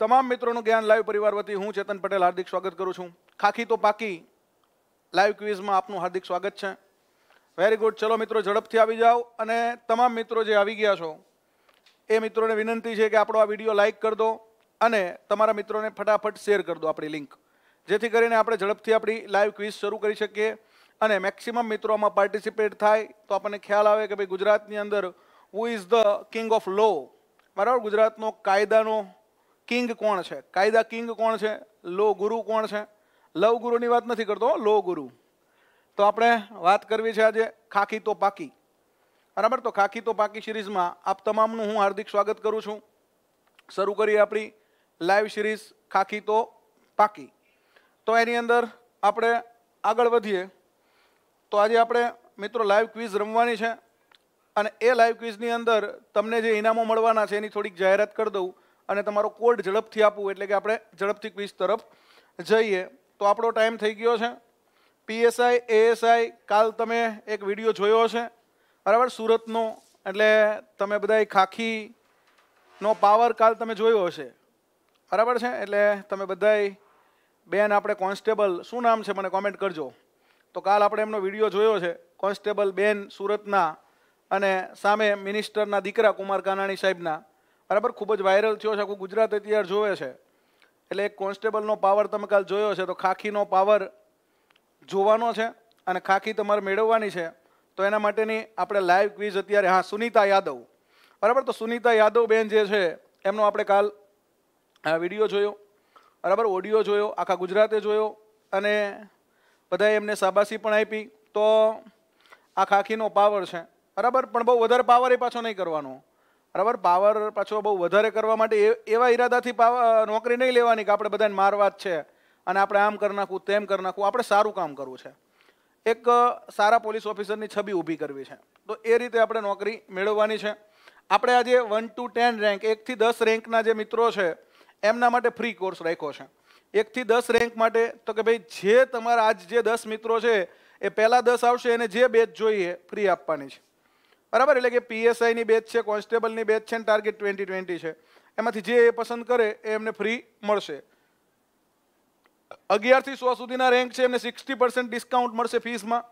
તમામ મિત્રોનું જ્ઞાન લાઈવ પરિવાર વતી હું ચેતન પટેલ હાર્દિક સ્વાગત કરું છું ખાખી તો પાકી લાઈવ ક્વિઝમાં આપનું હાર્દિક સ્વાગત છે વેરી ગુડ ચલો મિત્રો ઝડપથી આવી જાઓ અને તમામ મિત્રો જે આવી ગયા છો એ મિત્રોને વિનંતી છે કે આપણો આ વિડીયો લાઇક કરી દો અને તમારા મિત્રોને ફટાફટ શેર કરી દો આપણી લિંક જેથી કરીને આપણે ઝડપથી આપણી લાઈવ ક્વિઝ શરૂ કરી શકીએ અને મેક્સિમમ મિત્રો આમાં પાર્ટિસિપેટ થાય તો આપણને ખ્યાલ આવે કે ભાઈ ગુજરાતની અંદર who is the king of law બરાબર ગુજરાતનો કાયદાનો કિંગ કોણ છે કાયદા કિંગ કોણ છે લો ગુરુ કોણ છે લવ ગુરુની વાત નથી કરતો લો ગુરુ તો આપણે વાત કરવી છે આજે ખાખી તો પાકી બરાબર તો ખાખી તો પાકી સિરીઝમાં આપ તમામનું હું હાર્દિક સ્વાગત કરું છું શરૂ કરીએ આપણી લાઈવ સિરીઝ ખાખી તો પાકી તો એની અંદર આપણે આગળ વધીએ તો આજે આપણે મિત્રો લાઈવ ક્વિઝ રમવાની છે અને એ લાઈવ ક્વિઝની અંદર તમને જે ઇનામો મળવાના છે એની થોડીક જાહેરાત કરી દઉં અને તમારો કોડ ઝડપથી આપવું એટલે કે આપણે ઝડપથી ક્વિઝ તરફ જઈએ તો આપણો ટાઈમ થઈ ગયો છે પીએસઆઈ એએસઆઈ કાલ તમે એક વિડીયો જોયો હશે બરાબર સુરતનો એટલે તમે બધા ખાખીનો પાવર કાલ તમે જોયો હશે બરાબર છે એટલે તમે બધાય બેન આપણે કોન્સ્ટેબલ શું નામ છે મને કોમેન્ટ કરજો તો કાલ આપણે એમનો વિડીયો જોયો છે કોન્સ્ટેબલ બેન સુરતના અને સામે મિનિસ્ટરના દીકરા કુમાર કાનાણી સાહેબના બરાબર ખૂબ જ વાયરલ થયો છે આખું ગુજરાત અત્યારે જોવે છે એટલે એક કોન્સ્ટેબલનો પાવર તમે કાલ જોયો છે તો ખાખીનો પાવર જોવાનો છે અને ખાખી તમારે મેળવવાની છે તો એના માટેની આપણે લાઈવ ક્વિઝ અત્યારે હા સુનિતા યાદવ બરાબર તો સુનિતા યાદવ બેન જે છે એમનો આપણે કાલ વિડીયો જોયો બરાબર ઓડિયો જોયો આખા ગુજરાતે જોયો અને બધાએ એમને શાબાશી પણ આપી તો આ ખાખીનો પાવર છે બરાબર પણ બહુ વધારે પાવર એ પાછો નહીં કરવાનો બરાબર પાવર પાછો બહુ વધારે કરવા માટે એવા ઈરાદાથી નોકરી નહીં લેવાની કે આપણે બધાને મારવા જ છે અને આપણે આમ કરી નાખવું તેમ કરી નાખવું આપણે સારું કામ કરવું છે એક સારા પોલીસ ઓફિસરની છબી ઊભી કરવી છે તો એ રીતે આપણે નોકરી મેળવવાની છે આપણે આજે વન ટુ ટેન રેન્ક એકથી દસ રેન્કના જે મિત્રો છે એમના માટે ફ્રી કોર્સ રાખ્યો છે એકથી દસ રેન્ક માટે તો કે ભાઈ જે તમારા આજ જે દસ મિત્રો છે એ પહેલાં દસ આવશે એને જે બેચ જોઈએ ફ્રી આપવાની છે બરાબર એટલે કે પીએસઆઈની બેચ છે કોન્સ્ટેબલની બેચ છે ટાર્ગેટ ટ્વેન્ટી ટ્વેન્ટી છે એમાંથી જે એ પસંદ કરે એ એમને ફ્રી મળશે અગિયારથી સો સુધીના રેન્ક છે એમને સિક્સટી પર્સન્ટ ડિસ્કાઉન્ટ મળશે ફીસમાં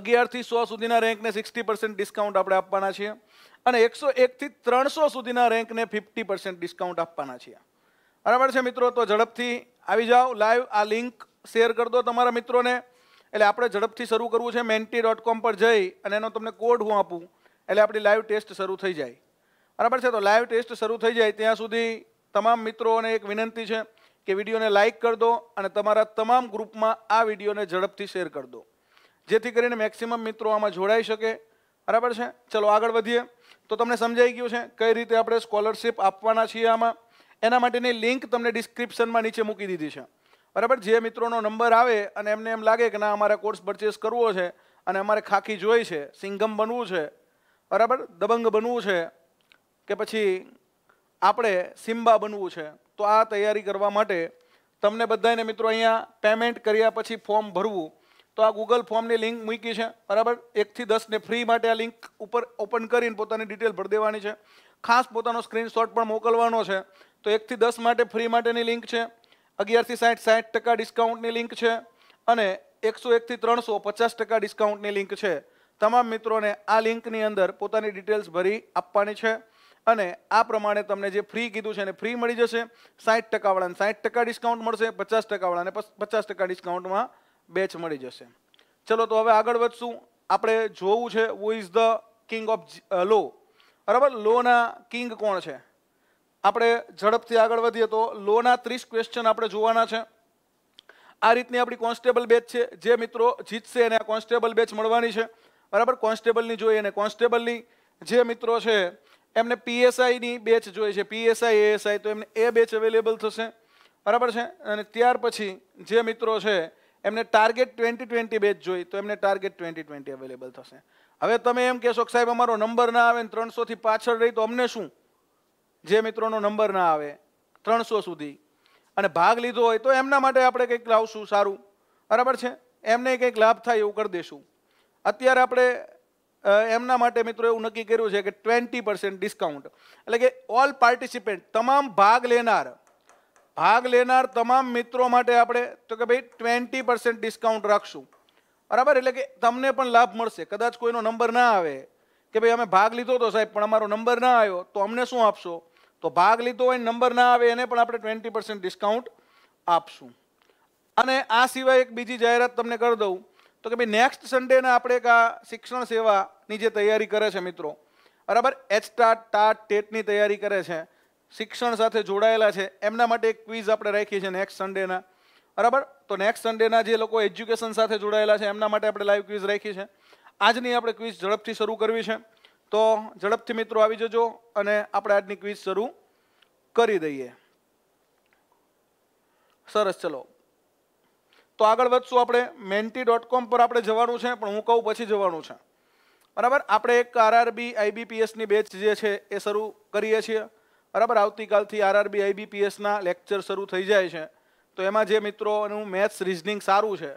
અગિયારથી સો સુધીના રેન્કને સિક્સટી પર્સન્ટ ડિસ્કાઉન્ટ આપણે આપવાના છીએ અને એકસો એકથી ત્રણસો સુધીના રેન્કને ફિફ્ટી પર્સન્ટ ડિસ્કાઉન્ટ આપવાના છીએ બરાબર છે મિત્રો તો ઝડપથી આવી જાઓ લાઈવ આ લિંક શેર કરી દો તમારા મિત્રોને એટલે આપણે ઝડપથી શરૂ કરવું છે મેન્ટી ડોટ કોમ પર જઈ અને એનો તમને કોડ હું આપું એટલે આપણી લાઈવ ટેસ્ટ શરૂ થઈ જાય બરાબર છે તો લાઈવ ટેસ્ટ શરૂ થઈ જાય ત્યાં સુધી તમામ મિત્રોને એક વિનંતી છે કે વિડીયોને લાઇક કરી દો અને તમારા તમામ ગ્રુપમાં આ વિડીયોને ઝડપથી શેર કરી દો જેથી કરીને મેક્સિમમ મિત્રો આમાં જોડાઈ શકે બરાબર છે ચલો આગળ વધીએ તો તમને સમજાઈ ગયું છે કઈ રીતે આપણે સ્કોલરશિપ આપવાના છીએ આમાં એના માટેની લિંક તમને ડિસ્ક્રિપ્શનમાં નીચે મૂકી દીધી છે બરાબર જે મિત્રોનો નંબર આવે અને એમને એમ લાગે કે ના અમારે કોર્સ પરચેસ કરવો છે અને અમારે ખાખી જોઈ છે સિંગમ બનવું છે બરાબર દબંગ બનવું છે કે પછી આપણે સિમ્બા બનવું છે તો આ તૈયારી કરવા માટે તમને બધાને મિત્રો અહીંયા પેમેન્ટ કર્યા પછી ફોર્મ ભરવું તો આ ગૂગલ ફોર્મની લિંક મૂકી છે બરાબર એકથી દસને ફ્રી માટે આ લિંક ઉપર ઓપન કરીને પોતાની ડિટેલ ભરી દેવાની છે ખાસ પોતાનો સ્ક્રીનશોટ પણ મોકલવાનો છે તો એકથી દસ માટે ફ્રી માટેની લિંક છે અગિયારથી સાઠ સાઠ ટકા ડિસ્કાઉન્ટની લિંક છે અને એકસો એકથી ત્રણસો પચાસ ટકા ડિસ્કાઉન્ટની લિંક છે તમામ મિત્રોને આ લિંકની અંદર પોતાની ડિટેલ્સ ભરી આપવાની છે અને આ પ્રમાણે તમને જે ફ્રી કીધું છે એને ફ્રી મળી જશે સાઠ ટકાવાળાને સાઠ ટકા ડિસ્કાઉન્ટ મળશે પચાસ ટકાવાળાને પચાસ ટકા ડિસ્કાઉન્ટમાં બેચ મળી જશે ચલો તો હવે આગળ વધશું આપણે જોવું છે who is the king of law બરાબર લોના કિંગ કોણ છે આપણે ઝડપથી આગળ વધીએ તો લોના ત્રીસ ક્વેશ્ચન આપણે જોવાના છે આ રીતની આપણી કોન્સ્ટેબલ બેચ છે જે મિત્રો જીતશે એને આ કોન્સ્ટેબલ બેચ મળવાની છે બરાબર કોન્સ્ટેબલની જોઈએ અને કોન્સ્ટેબલની જે મિત્રો છે એમને પીએસઆઈની બેચ જોઈએ છે પીએસઆઈ એએસઆઈ તો એમને એ બેચ અવેલેબલ થશે બરાબર છે અને ત્યાર પછી જે મિત્રો છે એમને ટાર્ગેટ ટ્વેન્ટી ટ્વેન્ટી બેચ જોઈ તો એમને ટાર્ગેટ ટ્વેન્ટી ટ્વેન્ટી અવેલેબલ થશે હવે તમે એમ કહેશો કે સાહેબ અમારો નંબર ના આવે ને ત્રણસોથી પાછળ રહી તો અમને શું જે મિત્રોનો નંબર ના આવે ત્રણસો સુધી અને ભાગ લીધો હોય તો એમના માટે આપણે કંઈક લાવશું સારું બરાબર છે એમને કંઈક લાભ થાય એવું કરી દઈશું અત્યારે આપણે એમના માટે મિત્રો એવું નક્કી કર્યું છે કે ટ્વેન્ટી પર્સન્ટ ડિસ્કાઉન્ટ એટલે કે ઓલ પાર્ટિસિપેન્ટ તમામ ભાગ લેનાર ભાગ લેનાર તમામ મિત્રો માટે આપણે તો કે ભાઈ ટ્વેન્ટી પર્સન્ટ ડિસ્કાઉન્ટ રાખશું બરાબર એટલે કે તમને પણ લાભ મળશે કદાચ કોઈનો નંબર ના આવે કે ભાઈ અમે ભાગ લીધો હતો સાહેબ પણ અમારો નંબર ના આવ્યો તો અમને શું આપશો તો ભાગ લીધો હોય નંબર ના આવે એને પણ આપણે ટ્વેન્ટી પર્સન્ટ ડિસ્કાઉન્ટ આપશું અને આ સિવાય એક બીજી જાહેરાત તમને કરી દઉં તો કે ભાઈ નેક્સ્ટ સન્ડેના આપણે એક આ શિક્ષણ સેવાની જે તૈયારી કરે છે મિત્રો બરાબર એચટા ટાટ ટેટની તૈયારી કરે છે શિક્ષણ સાથે જોડાયેલા છે એમના માટે એક ક્વિઝ આપણે રાખીએ છીએ નેક્સ્ટ સન્ડેના બરાબર તો નેક્સ્ટ સન્ડેના જે લોકો એજ્યુકેશન સાથે જોડાયેલા છે એમના માટે આપણે લાઈવ ક્વિઝ રાખી છે આજની આપણે ક્વિઝ ઝડપથી શરૂ કરવી છે તો ઝડપથી મિત્રો આવી જજો અને આપણે આજની ક્વિઝ શરૂ કરી દઈએ સરસ ચલો તો આગળ વધશું આપણે મેન્ટી ડોટ કોમ પર આપણે જવાનું છે પણ હું કહું પછી જવાનું છે બરાબર આપણે એક આરઆરબી આઈબીપીએસની બેચ જે છે એ શરૂ કરીએ છીએ બરાબર આવતીકાલથી આરઆરબી આઈબીપીએસના લેક્ચર શરૂ થઈ જાય છે તો એમાં જે મિત્રોનું મેથ્સ રિઝનિંગ સારું છે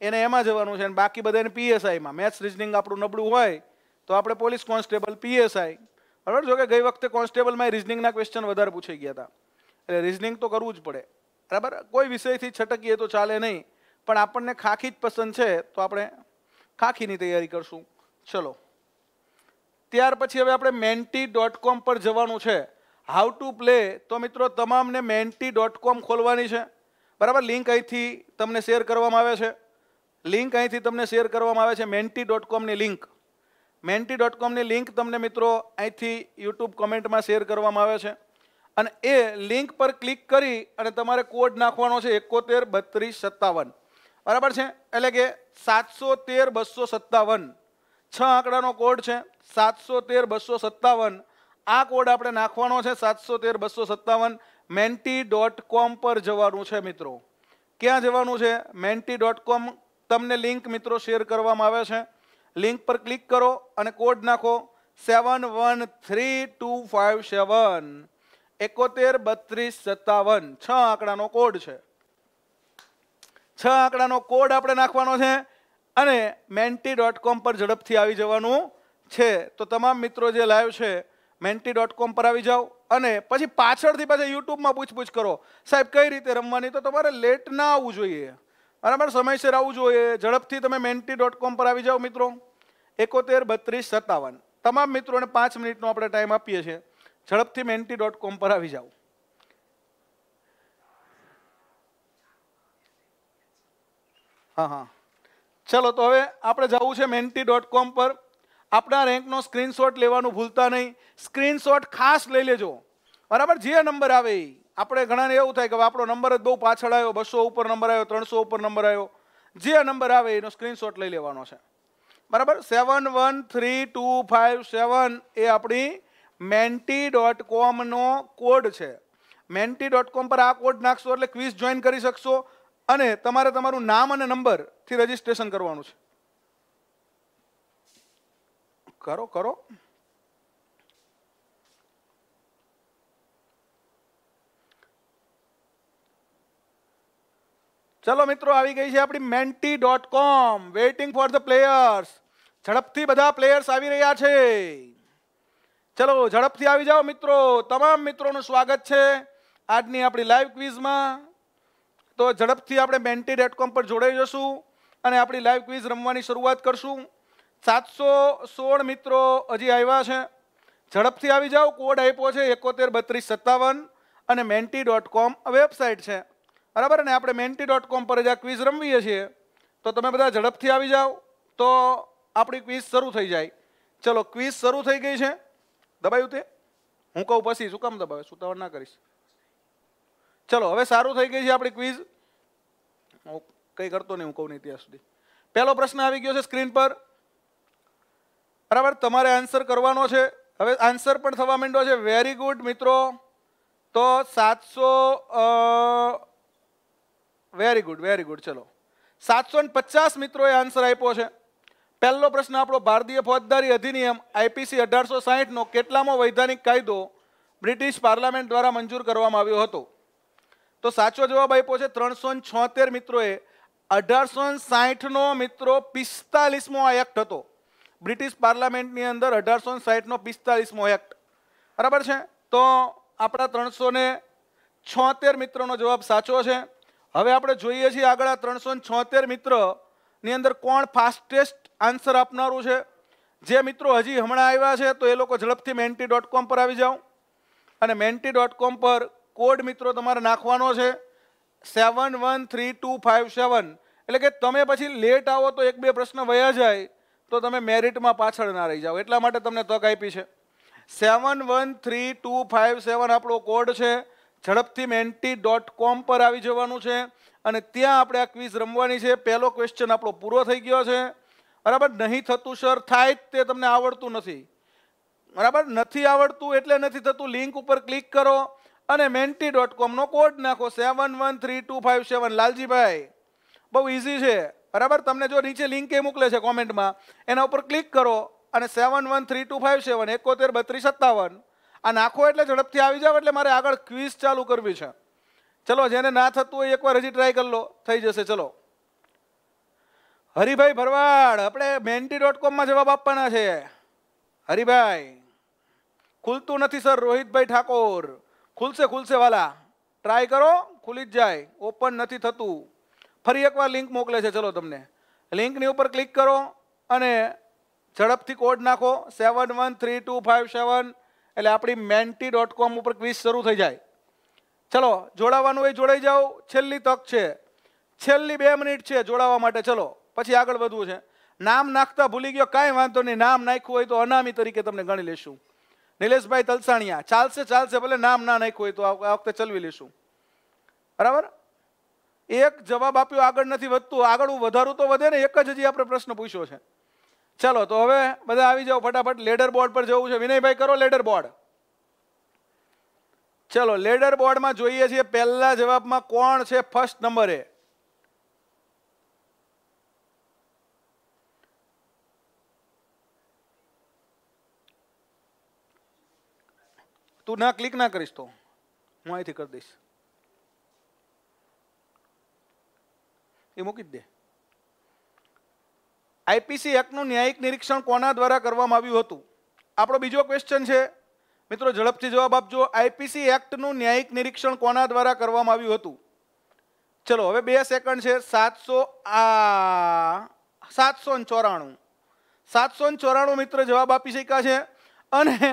એને એમાં જવાનું છે અને બાકી બધાને પીએસઆઈમાં મેથ્સ રિઝનિંગ આપણું નબળું હોય તો આપણે પોલીસ કોન્સ્ટેબલ પીએસઆઈ બરાબર જો કે ગઈ વખતે કોન્સ્ટેબલમાં રિઝનિંગના ક્વેશ્ચન વધારે પૂછાઈ ગયા હતા એટલે રિઝનિંગ તો કરવું જ પડે બરાબર કોઈ વિષયથી છટકીએ તો ચાલે નહીં પણ આપણને ખાખી જ પસંદ છે તો આપણે ખાખીની તૈયારી કરશું ચલો ત્યાર પછી હવે આપણે મેન્ટી ડોટ કોમ પર જવાનું છે હાઉ ટુ પ્લે તો મિત્રો તમામને મેન્ટી ડોટ કોમ ખોલવાની છે બરાબર લિંક અહીંથી તમને શેર કરવામાં આવે છે લિંક અહીંથી તમને શેર કરવામાં આવે છે મેન્ટી ડોટ કોમની લિંક મેન્ટી ડોટ કોમની લિંક તમને મિત્રો અહીંથી યુટ્યુબ કોમેન્ટમાં શેર કરવામાં આવે છે અને એ લિંક પર ક્લિક કરી અને તમારે કોડ નાખવાનો છે એકોતેર બત્રીસ સત્તાવન બરાબર છે એટલે કે સાતસો તેર બસો સત્તાવન છ આંકડાનો કોડ છે સાતસો તેર બસો સત્તાવન આ કોડ આપણે નાખવાનો છે સાતસો તેર બસો સત્તાવન મેન્ટી ડોટ કોમ પર જવાનું છે મિત્રો ક્યાં જવાનું છે મેન્ટી ડોટ કોમ તમને લિંક મિત્રો શેર કરવામાં આવે છે લિંક પર ક્લિક કરો અને કોડ નાખો seven one three two five seven એકોતેર બત્રીસ સત્તાવન છ આંકડાનો કોડ છે છ આંકડાનો કોડ આપણે નાખવાનો છે અને મેન્ટી ડોટ કોમ પર ઝડપથી આવી જવાનું છે તો તમામ મિત્રો જે લાઈવ છે મેન્ટી ડોટ કોમ પર આવી જાઓ અને પછી પાછળથી પાછા યુટ્યુબમાં પૂછપૂછ કરો સાહેબ કઈ રીતે રમવાની તો તમારે લેટ ના આવવું જોઈએ બરાબર સમયસર આવવું જોઈએ ઝડપથી તમે મેન્ટી ડોટ કોમ પર આવી જાઓ મિત્રો એકોતેર બત્રીસ સત્તાવન તમામ મિત્રોને પાંચ મિનિટનો આપણે ટાઈમ આપીએ છીએ ઝડપથી મેન્ટી ડોટ કોમ પર આવી જાઓ હા હા ચલો તો હવે આપણે જવું છે મેન્ટી ડોટ કોમ પર આપણા રેન્કનો સ્ક્રીનશોટ લેવાનું ભૂલતા નહીં સ્ક્રીનશોટ ખાસ લઈ લેજો બરાબર જે નંબર આવે એ આપણે ઘણાને એવું થાય કે આપણો નંબર જ બહુ પાછળ આવ્યો બસો ઉપર નંબર આવ્યો ત્રણસો ઉપર નંબર આવ્યો જે નંબર આવે એનો સ્ક્રીનશોટ લઈ લેવાનો છે બરાબર seven one three two five seven એ આપણી મેન્ટી ડોટ કોમનો કોડ છે મેન્ટી ડોટ કોમ પર આ કોડ નાખશો એટલે ક્વિઝ જોઈન કરી શકશો અને તમારે તમારું નામ અને નંબરથી રજીસ્ટ્રેશન કરવાનું છે કરો કરો ચલો મિત્રો આવી ગઈ છે આપણી Menti dot com waiting for the players ઝડપથી બધા પ્લેયર્સ આવી રહ્યા છે ચલો ઝડપથી આવી જાઓ મિત્રો તમામ મિત્રોનું સ્વાગત છે આજની આપણી લાઈવ ક્વિઝમાં તો ઝડપથી આપણે મેન્ટી ડોટ કોમ પર જોડાઈ જશું અને આપણી લાઈવ ક્વિઝ રમવાની શરૂઆત કરશું સાતસો સોળ મિત્રો હજી આવ્યા છે ઝડપથી આવી જાઓ કોડ આપ્યો છે એકોતેર બત્રીસ સત્તાવન અને મેન્ટી ડોટ કોમ વેબસાઇટ છે બરાબર ને આપણે મેન્ટી ડોટ કોમ પર જ આ ક્વિઝ રમવીએ છીએ તો તમે બધા ઝડપથી આવી જાઓ તો આપણી ક્વિઝ શરૂ થઈ જાય ચલો ક્વિઝ શરૂ થઈ ગઈ છે દબાયું તે હું કહું પછી શું કામ દબાવે સુતાવણ ના કરીશ ચલો હવે સારું થઈ ગઈ છે આપણી ક્વિઝ હું કંઈ કરતો નહીં હું કહું નહીં ત્યાં સુધી પહેલો પ્રશ્ન આવી ગયો છે સ્ક્રીન પર બરાબર તમારે આન્સર કરવાનો છે હવે આન્સર પણ થવા માંડ્યો છે વેરી ગુડ મિત્રો તો સાતસો વેરી ગુડ વેરી ગુડ ચલો સાતસો ને પચાસ મિત્રોએ આન્સર આપ્યો છે પહેલો પ્રશ્ન આપણો ભારતીય ફોજદારી અધિનિયમ આઈપીસી અઢારસો સાહીઠનો કેટલામો વૈધાનિક કાયદો બ્રિટિશ પાર્લામેન્ટ દ્વારા મંજૂર કરવામાં આવ્યો હતો તો સાચો જવાબ આપ્યો છે ત્રણસો ને છોતેર મિત્રોએ અઢારસો સાહીઠનો મિત્રો પિસ્તાલીસમો આ એક્ટ હતો બ્રિટિશ પાર્લામેન્ટની અંદર અઢારસો ને સાહીઠનો પિસ્તાલીસમો એક્ટ બરાબર છે તો આપણા ત્રણસો ને છોતેર મિત્રોનો જવાબ સાચો છે હવે આપણે જોઈએ છીએ આગળ આ ત્રણસો છોતેર મિત્રની અંદર કોણ ફાસ્ટેસ્ટ આન્સર આપનારું છે જે મિત્રો હજી હમણાં આવ્યા છે તો એ લોકો ઝડપથી મેન્ટી ડોટ કોમ પર આવી જાઓ અને મેન્ટી ડોટ કોમ પર કોડ મિત્રો તમારે નાખવાનો છે seven one three two five seven એટલે કે તમે પછી લેટ આવો તો એક બે પ્રશ્ન વયા જાય તો તમે મેરિટમાં પાછળ ના રહી જાઓ એટલા માટે તમને તક આપી છે seven one three two five seven આપણો કોડ છે ઝડપથી મેન્ટી ડોટ કોમ પર આવી જવાનું છે અને ત્યાં આપણે આ ક્વિઝ રમવાની છે પહેલો ક્વેશ્ચન આપણો પૂરો થઈ ગયો છે બરાબર નહીં થતું સર થાય તે તમને આવડતું નથી બરાબર નથી આવડતું એટલે નથી થતું લિંક ઉપર ક્લિક કરો અને મેન્ટી ડોટ કોમનો કોડ નાખો seven one three two five seven Laljibhai બહુ ઇઝી છે બરાબર તમને જો નીચે લિંક એ મોકલે છે કોમેન્ટમાં એના ઉપર ક્લિક કરો અને seven one three two five seven એકોતેર બત્રીસ સત્તાવન આ નાખો એટલે ઝડપથી આવી જાવ એટલે મારે આગળ ક્વિઝ ચાલુ કરવી છે ચલો જેને ના થતું હોય એકવાર હજી ટ્રાય કરી લો થઈ જશે ચલો હરિભાઈ ભરવાડ આપણે મેન્ટી ડોટ કોમમાં જવાબ આપવાના છે હરિભાઈ ખુલતું નથી સર રોહિતભાઈ ઠાકોર ખુલશે ખુલશે વાલા ટ્રાય કરો ખુલી જ જાય ઓપન નથી થતું ફરી એકવાર લિંક મોકલે છે ચલો તમને લિંકની ઉપર ક્લિક કરો અને ઝડપથી કોડ નાખો seven one three two five seven એટલે આપણી મેન્ટી ડોટ કોમ ઉપર ક્વિઝ શરૂ થઈ જાય ચલો જોડાવાનું એ જોડાઈ જાઓ છેલ્લી તક છે છેલ્લી બે મિનિટ છે જોડાવા માટે ચલો પછી આગળ વધવું છે નામ નાખતા ભૂલી ગયો કાંઈ વાંધો નહીં નામ નાખ્યું હોય તો અનામી તરીકે તમને ગણી લેશું નિલેશભાઈ તલસાણિયા ચાલશે ચાલશે ભલે નામ ના નાખ્યું હોય તો આ વખતે ચલવી લેશું બરાબર એક જવાબ આપ્યો આગળ નથી વધતું આગળ હું વધારું તો વધે ને એક જ હજી આપણે પ્રશ્ન પૂછ્યો છે ચાલો તો હવે બધા આવી જાઓ ફટાફટ લેડર બોર્ડ પર જવું છે વિનયભાઈ કરો લેડર બોર્ડ ચલો લેડર બોર્ડમાં જોઈએ છીએ પહેલા જવાબમાં કોણ છે ફર્સ્ટ નંબરે તું ના ક્લિક ના કરીશ તો હું અહીંથી કરી દઈશ એ મૂકી જ દે આઈપીસી એક્ટનું ન્યાયિક નિરીક્ષણ કોના દ્વારા કરવામાં આવ્યું હતું આપણો બીજો ક્વેશ્ચન છે મિત્રો ઝડપથી જવાબ આપજો આઈપીસી એક્ટનું ન્યાયિક નિરીક્ષણ કોના દ્વારા કરવામાં આવ્યું હતું ચલો હવે બે સેકન્ડ છે સાતસો આ સાતસો ચોરાણું સાતસો ચોરાણું મિત્ર જવાબ આપી શક્યા છે અને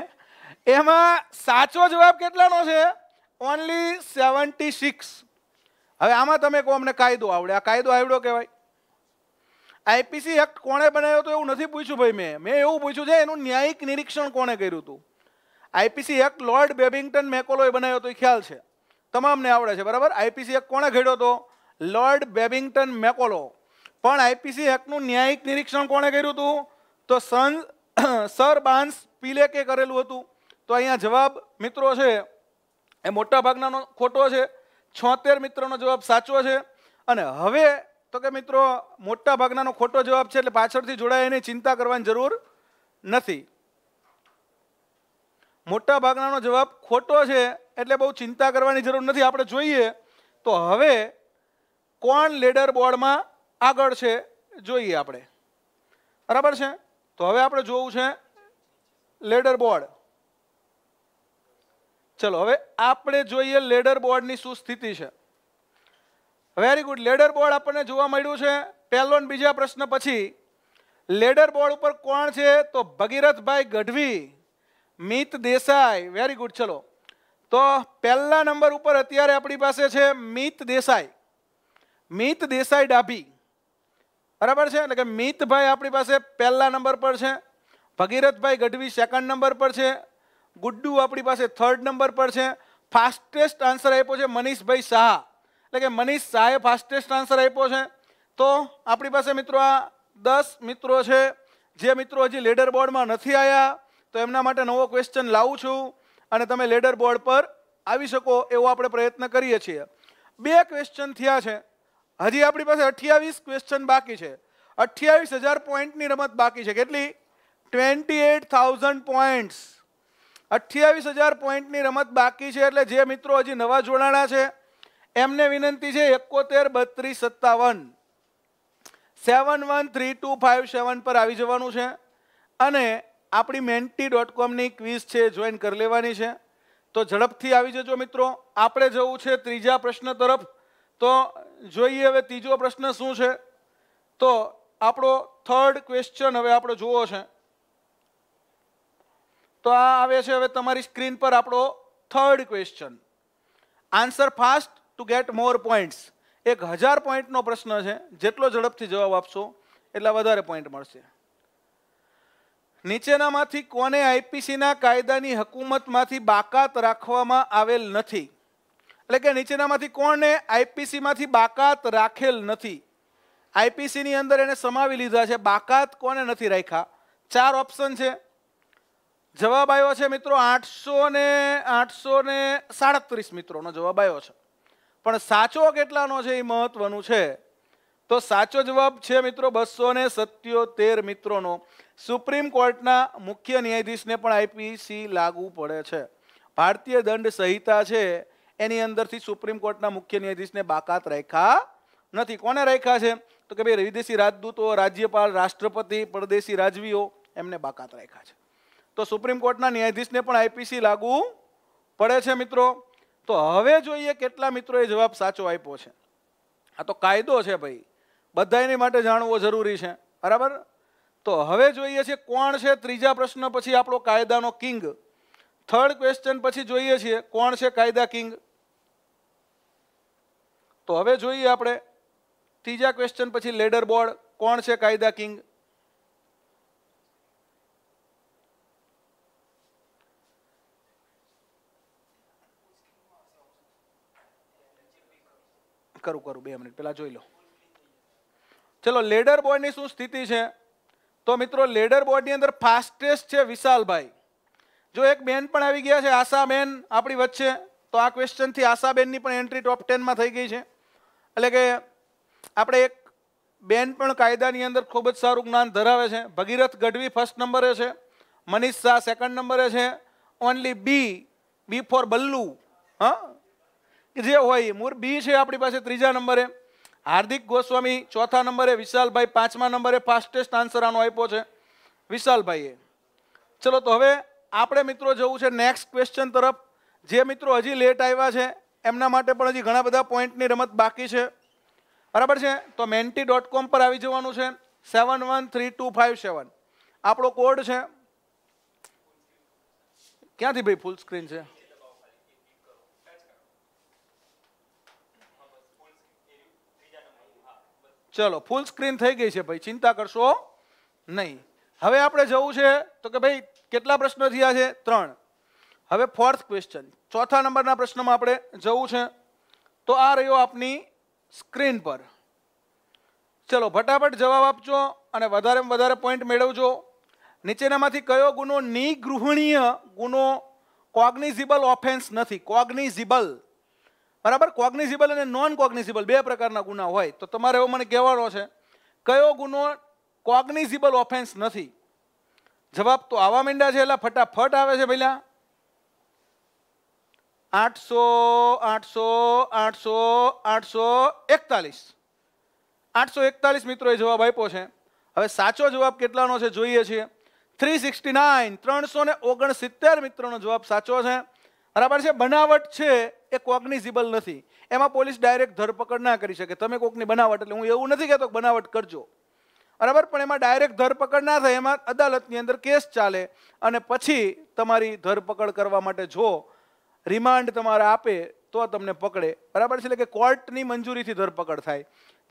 એમાં સાચો જવાબ કેટલાનો છે ઓનલી સેવન્ટી સિક્સ હવે આમાં તમે કહો અમને કાયદો આવડે આ કાયદો આવડ્યો કહેવાય આઈપીસી એક્ટ કોણે બનાવ્યો હતો એવું નથી પૂછ્યું ભાઈ મેં મેં એવું પૂછ્યું છે એનું ન્યાયિક નિરીક્ષણ કોણે કર્યું હતું આઈપીસી એક્ટ લોર્ડ બેબિંગ્ટન મેકોલોએ બનાવ્યો તો એ ખ્યાલ છે તમામને આવડે છે બરાબર આઈપીસી એક્ટ કોણે ઘડ્યો હતો લોર્ડ બેબિંગ્ટન મેકોલો પણ આઈપીસી એક્ટનું ન્યાયિક નિરીક્ષણ કોણે કર્યું હતું તો સન સર બાન્સ પિલેકે કરેલું હતું તો અહીંયા જવાબ મિત્રો છે એ મોટા ભાગનાનો ખોટો છે છોતેર મિત્રોનો જવાબ સાચો છે અને હવે તો કે મિત્રો મોટા ભાગનાનો ખોટો જવાબ છે એટલે પાછળથી જોડાય એની ચિંતા કરવાની જરૂર નથી મોટા ભાગનાનો જવાબ ખોટો છે એટલે બહુ ચિંતા કરવાની જરૂર નથી આપણે જોઈએ તો હવે કોણ લેડર બોર્ડમાં આગળ છે જોઈએ આપણે બરાબર છે તો હવે આપણે જોવું છે લેડર બોર્ડ ચલો હવે આપણે જોઈએ લેડર બોર્ડની શું સ્થિતિ છે વેરી ગુડ લેડર બોર્ડ આપણને જોવા મળ્યું છે પહેલો બીજા પ્રશ્ન પછી લેડર બોર્ડ ઉપર કોણ છે તો ભગીરથભાઈ ગઢવી મિત દેસાઈ વેરી ગુડ ચલો તો પહેલા નંબર ઉપર અત્યારે આપણી પાસે છે મિત દેસાઈ મિત દેસાઈ ડાભી બરાબર છે એટલે કે મિતભાઈ આપણી પાસે પહેલા નંબર પર છે ભગીરથભાઈ ગઢવી સેકન્ડ નંબર પર છે ગુડ્ડુ આપણી પાસે થર્ડ નંબર પર છે ફાસ્ટેસ્ટ આન્સર આપ્યો છે મનીષભાઈ શાહ એટલે કે મનીષ શાહે ફાસ્ટેસ્ટ આન્સર આપ્યો છે તો આપણી પાસે મિત્રો આ દસ મિત્રો છે જે મિત્રો હજી લેડર બોર્ડમાં નથી આવ્યા તો એમના માટે નવો ક્વેશ્ચન લાવું છું અને તમે લેડર બોર્ડ પર આવી શકો એવો આપણે પ્રયત્ન કરીએ છીએ બે ક્વેશ્ચન થયા છે હજી આપણી પાસે અઠ્યાવીસ ક્વેશ્ચન બાકી છે અઠ્યાવીસ હજાર પોઈન્ટની રમત બાકી છે કેટલી ટ્વેન્ટી એટ થાઉઝન્ડ પોઈન્ટ્સ અઠ્યાવીસ હજાર પોઈન્ટની રમત બાકી છે એટલે જે મિત્રો હજી નવા જોડાણા છે એમને વિનંતી છે એકોતેર બત્રીસ સત્તાવન seven one three two five seven પર આવી જવાનું છે અને આપણી મેન્ટી ડોટ કોમની ક્વિઝ છે જોઈન કરી લેવાની છે તો ઝડપથી આવી જજો મિત્રો આપણે જવું છે ત્રીજા પ્રશ્ન તરફ તો જોઈએ હવે ત્રીજો પ્રશ્ન શું છે તો આપણો થર્ડ ક્વેશ્ચન હવે આપણે જોવો છે તો આ આવે છે હવે તમારી સ્ક્રીન પર આપણો third question answer fast to get more points એક હજાર પોઈન્ટનો પ્રશ્ન છે જેટલો ઝડપથી જવાબ આપશો એટલા વધારે પોઈન્ટ મળશે નીચેનામાંથી કોને આઈપીસીના કાયદાની હકુમતમાંથી બાકાત રાખવામાં આવેલ નથી એટલે કે નીચેનામાંથી કોણે આઈપીસીમાંથી બાકાત રાખેલ નથી આઈપીસીની અંદર એને સમાવી લીધા છે બાકાત કોને નથી રાખ્યા ચાર ઓપ્શન છે જવાબ આવ્યો છે મિત્રો આઠસો ને આઠસો ને સાડત્રીસ મિત્રોનો જવાબ આવ્યો છે પણ સાચો કેટલાનો છે એ મહત્વનું છે તો સાચો જવાબ છે મિત્રો બસો ને સત્યોતેર મિત્રોનો સુપ્રીમ કોર્ટના મુખ્ય ન્યાયાધીશને પણ આઈપીસી લાગુ પડે છે ભારતીય દંડ સંહિતા છે એની અંદરથી સુપ્રીમ કોર્ટના મુખ્ય ન્યાયાધીશને બાકાત રાખ્યા નથી કોને રાખ્યા છે તો કે ભાઈ વિદેશી રાજદૂતો રાજ્યપાલ રાષ્ટ્રપતિ પરદેશી રાજવીઓ એમને બાકાત રાખ્યા છે તો સુપ્રીમ કોર્ટના ન્યાયાધીશને પણ આઈપીસી લાગુ પડે છે મિત્રો તો હવે જોઈએ કેટલા મિત્રોએ જવાબ સાચો આપ્યો છે આ તો કાયદો છે ભાઈ બધાની માટે જાણવો જરૂરી છે બરાબર તો હવે જોઈએ છે કોણ છે ત્રીજા પ્રશ્ન પછી આપણો કાયદાનો કિંગ થર્ડ ક્વેશ્ચન પછી જોઈએ છીએ કોણ છે કાયદા કિંગ તો હવે જોઈએ આપણે ત્રીજા ક્વેશ્ચન પછી લેડર બોર્ડ કોણ છે કાયદા કિંગ કરું કરું બે મિનિટ પહેલાં જોઈ લો ચલો લેડર બોર્ડની શું સ્થિતિ છે તો મિત્રો લેડર બોર્ડની અંદર ફાસ્ટેસ્ટ છે વિશાલભાઈ જો એક બેન પણ આવી ગયા છે આશા બેન આપણી વચ્ચે તો આ ક્વેશ્ચનથી આશાબેનની પણ એન્ટ્રી ટોપ ટેનમાં થઈ ગઈ છે એટલે કે આપણે એક બેન પણ કાયદાની અંદર ખૂબ જ સારું જ્ઞાન ધરાવે છે ભગીરથ ગઢવી ફર્સ્ટ નંબરે છે મનીષ શાહ સેકન્ડ નંબરે છે ઓનલી બી બી ફોર બલ્લુ હા કે જે હોય મુરબી છે આપણી પાસે ત્રીજા નંબરે હાર્દિક ગોસ્વામી ચોથા નંબરે વિશાલભાઈ પાંચમા નંબરે ફાસ્ટેસ્ટ આન્સર આનો આપ્યો છે વિશાલભાઈએ ચલો તો હવે આપણે મિત્રો જવું છે નેક્સ્ટ ક્વેશ્ચન તરફ જે મિત્રો હજી લેટ આવ્યા છે એમના માટે પણ હજી ઘણા બધા પોઈન્ટની રમત બાકી છે બરાબર છે તો મેન્ટી ડોટ કોમ પર આવી જવાનું છે seven one three two five seven આપણો કોડ છે ક્યાંથી ભાઈ ફૂલ સ્ક્રીન છે ચલો ફૂલ સ્ક્રીન થઈ ગઈ છે ભાઈ ચિંતા કરશો નહીં હવે આપણે જવું છે તો કે ભાઈ કેટલા પ્રશ્નો થયા છે ત્રણ હવે ફોર્થ ક્વેશ્ચન ચોથા નંબરના પ્રશ્નમાં આપણે જવું છે તો આ રહ્યો આપની સ્ક્રીન પર ચલો ફટાફટ જવાબ આપજો અને વધારેમાં વધારે પોઈન્ટ મેળવજો નીચેનામાંથી કયો ગુનો નિગૃહણીય ગુનો કોગ્નિઝિબલ ઓફેન્સ નથી કોગ્નિઝિબલ બરાબર કોગ્નિઝિબલ અને નોન કોગ્નિઝિબલ બે પ્રકારના ગુના હોય તો તમારે એવો મને કહેવાનો છે કયો ગુનો કોગ્નિઝિબલ ઓફેન્સ નથી જવાબ તો આવા મીંડા છે એટલે ફટાફટ આવે છે ભાઈ આઠસો આઠસો આઠસો આઠસો એકતાલીસ આઠસો એકતાલીસ મિત્રોએ જવાબ આપ્યો છે હવે સાચો જવાબ કેટલાનો છે જોઈએ છીએ થ્રી સિક્સટી નાઇન ત્રણસો ને ઓગણસિત્તેર મિત્રોનો જવાબ સાચો છે બરાબર છે બનાવટ છે એ કોગ્નિઝિબલ નથી એમાં પોલીસ ડાયરેક્ટ ધરપકડ ના કરી શકે તમે કોકની બનાવટ એટલે હું એવું નથી કહેતો બનાવટ કરજો બરાબર પણ એમાં ડાયરેક્ટ ધરપકડ ના થાય એમાં અદાલતની અંદર કેસ ચાલે અને પછી તમારી ધરપકડ કરવા માટે જો રિમાન્ડ તમારે આપે તો તમને પકડે બરાબર છે એટલે કે કોર્ટની મંજૂરીથી ધરપકડ થાય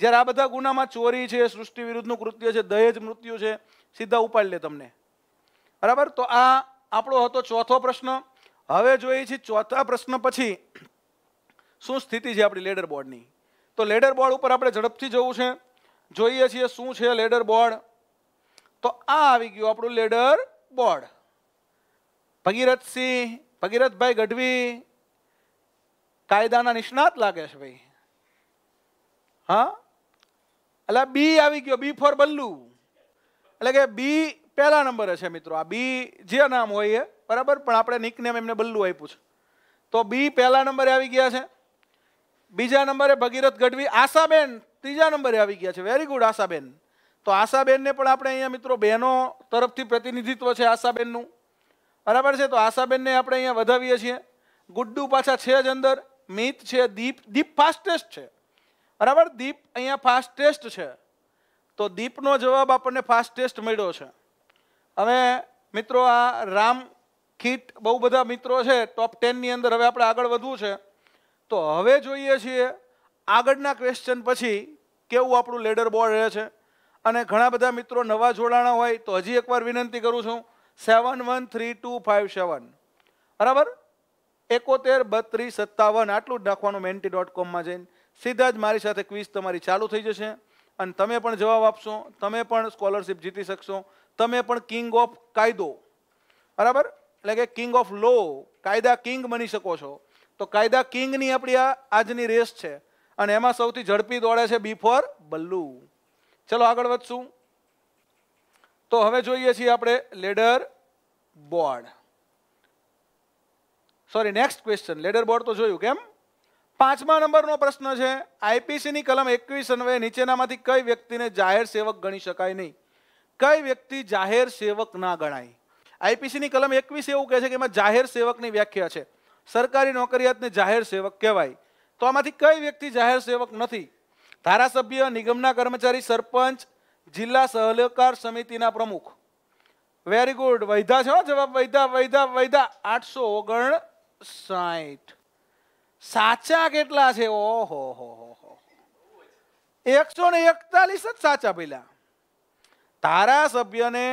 જ્યારે આ બધા ગુનામાં ચોરી છે સૃષ્ટિ વિરુદ્ધનું કૃત્ય છે દહેજ મૃત્યુ છે સીધા ઉપાડી લે તમને બરાબર તો આ આપણો હતો ચોથો પ્રશ્ન હવે જોઈએ છીએ ચોથા પ્રશ્ન પછી શું સ્થિતિ છે આપણી લેડર બોર્ડની તો લેડર બોર્ડ ઉપર આપણે ઝડપથી જવું છે જોઈએ છીએ શું છે લેડર બોર્ડ તો આ આવી ગયું આપણું લેડર બોર્ડ ભગીરથસિંહ ભગીરથભાઈ ગઢવી કાયદાના નિષ્ણાત લાગે છે ભાઈ હા એટલે બી આવી ગયો બી ફોર બલ્લુ એટલે કે બી પહેલા નંબરે છે મિત્રો આ બી જે નામ હોય એ બરાબર પણ આપણે નિકનેમ એમને બલ્લુ આપ્યું છે તો બી પહેલા નંબરે આવી ગયા છે બીજા નંબરે ભગીરથ ગઢવી આશાબેન ત્રીજા નંબરે આવી ગયા છે વેરી ગુડ આશાબેન તો આશાબેનને પણ આપણે અહીંયા મિત્રો બહેનો તરફથી પ્રતિનિધિત્વ છે આશાબેનનું બરાબર છે તો આશાબેનને આપણે અહીંયા વધાવીએ છીએ ગુડ્ડુ પાછા છે જ અંદર મિત છે દીપ દીપ ફાસ્ટેસ્ટ છે બરાબર દીપ અહીંયા ફાસ્ટેસ્ટ છે તો દીપનો જવાબ આપણને ફાસ્ટેસ્ટ મળ્યો છે હવે મિત્રો આ રામ કીટ બહુ બધા મિત્રો છે ટોપ ટેનની અંદર હવે આપણે આગળ વધવું છે તો હવે જોઈએ છીએ આગળના ક્વેશ્ચન પછી કેવું આપણું લેડર બોર્ડ રહે છે અને ઘણા બધા મિત્રો નવા જોડાણા હોય તો હજી એકવાર વિનંતી કરું છું seven one three two five seven બરાબર એકોતેર બત્રીસ સત્તાવન આટલું જ નાખવાનું મેન્ટી ડોટ કોમમાં જઈને સીધા જ મારી સાથે ક્વિઝ તમારી ચાલુ થઈ જશે અને તમે પણ જવાબ આપશો તમે પણ સ્કોલરશિપ જીતી શકશો તમે પણ કિંગ ઓફ કાયદો બરાબર એટલે કે કિંગ ઓફ લો કાયદા કિંગ બની શકો છો તો કાયદા કિંગની આપણી આ આજની રેસ છે અને એમાં સૌથી ઝડપી દોડે છે બિફોર બલ્લુ ચલો આગળ વધશું તો હવે જોઈએ છીએ આપણે leaderboard sorry next question leaderboard તો જોયું કેમ પાંચમા નંબરનો પ્રશ્ન છે આઈપીસીની કલમ એકવીસ અન્વયે નીચેનામાંથી કઈ વ્યક્તિને જાહેર સેવક ગણી શકાય નહીં કઈ વ્યક્તિ જાહેર સેવક ના ગણાય આઈપીસીની કલમ એકવીસ એવું કહે છે કે એમાં જાહેર સેવકની વ્યાખ્યા છે સરકારી નોકરિયાતને જાહેર સેવક કહેવાય તો આમાંથી કઈ વ્યક્તિ જાહેર સેવક નથી ધારાસભ્ય નિગમના કર્મચારી સરપંચ જિલ્લા સહકાર સમિતિના પ્રમુખ વેરી ગુડ વૈધા છે જવાબ વૈધા વૈધા વૈધા આઠસો ઓગણ સાઠ સાચા કેટલા છે ઓહો હો હો એકસો ને એકતાલીસ જ સાચા પેલા ધારાસભ્યને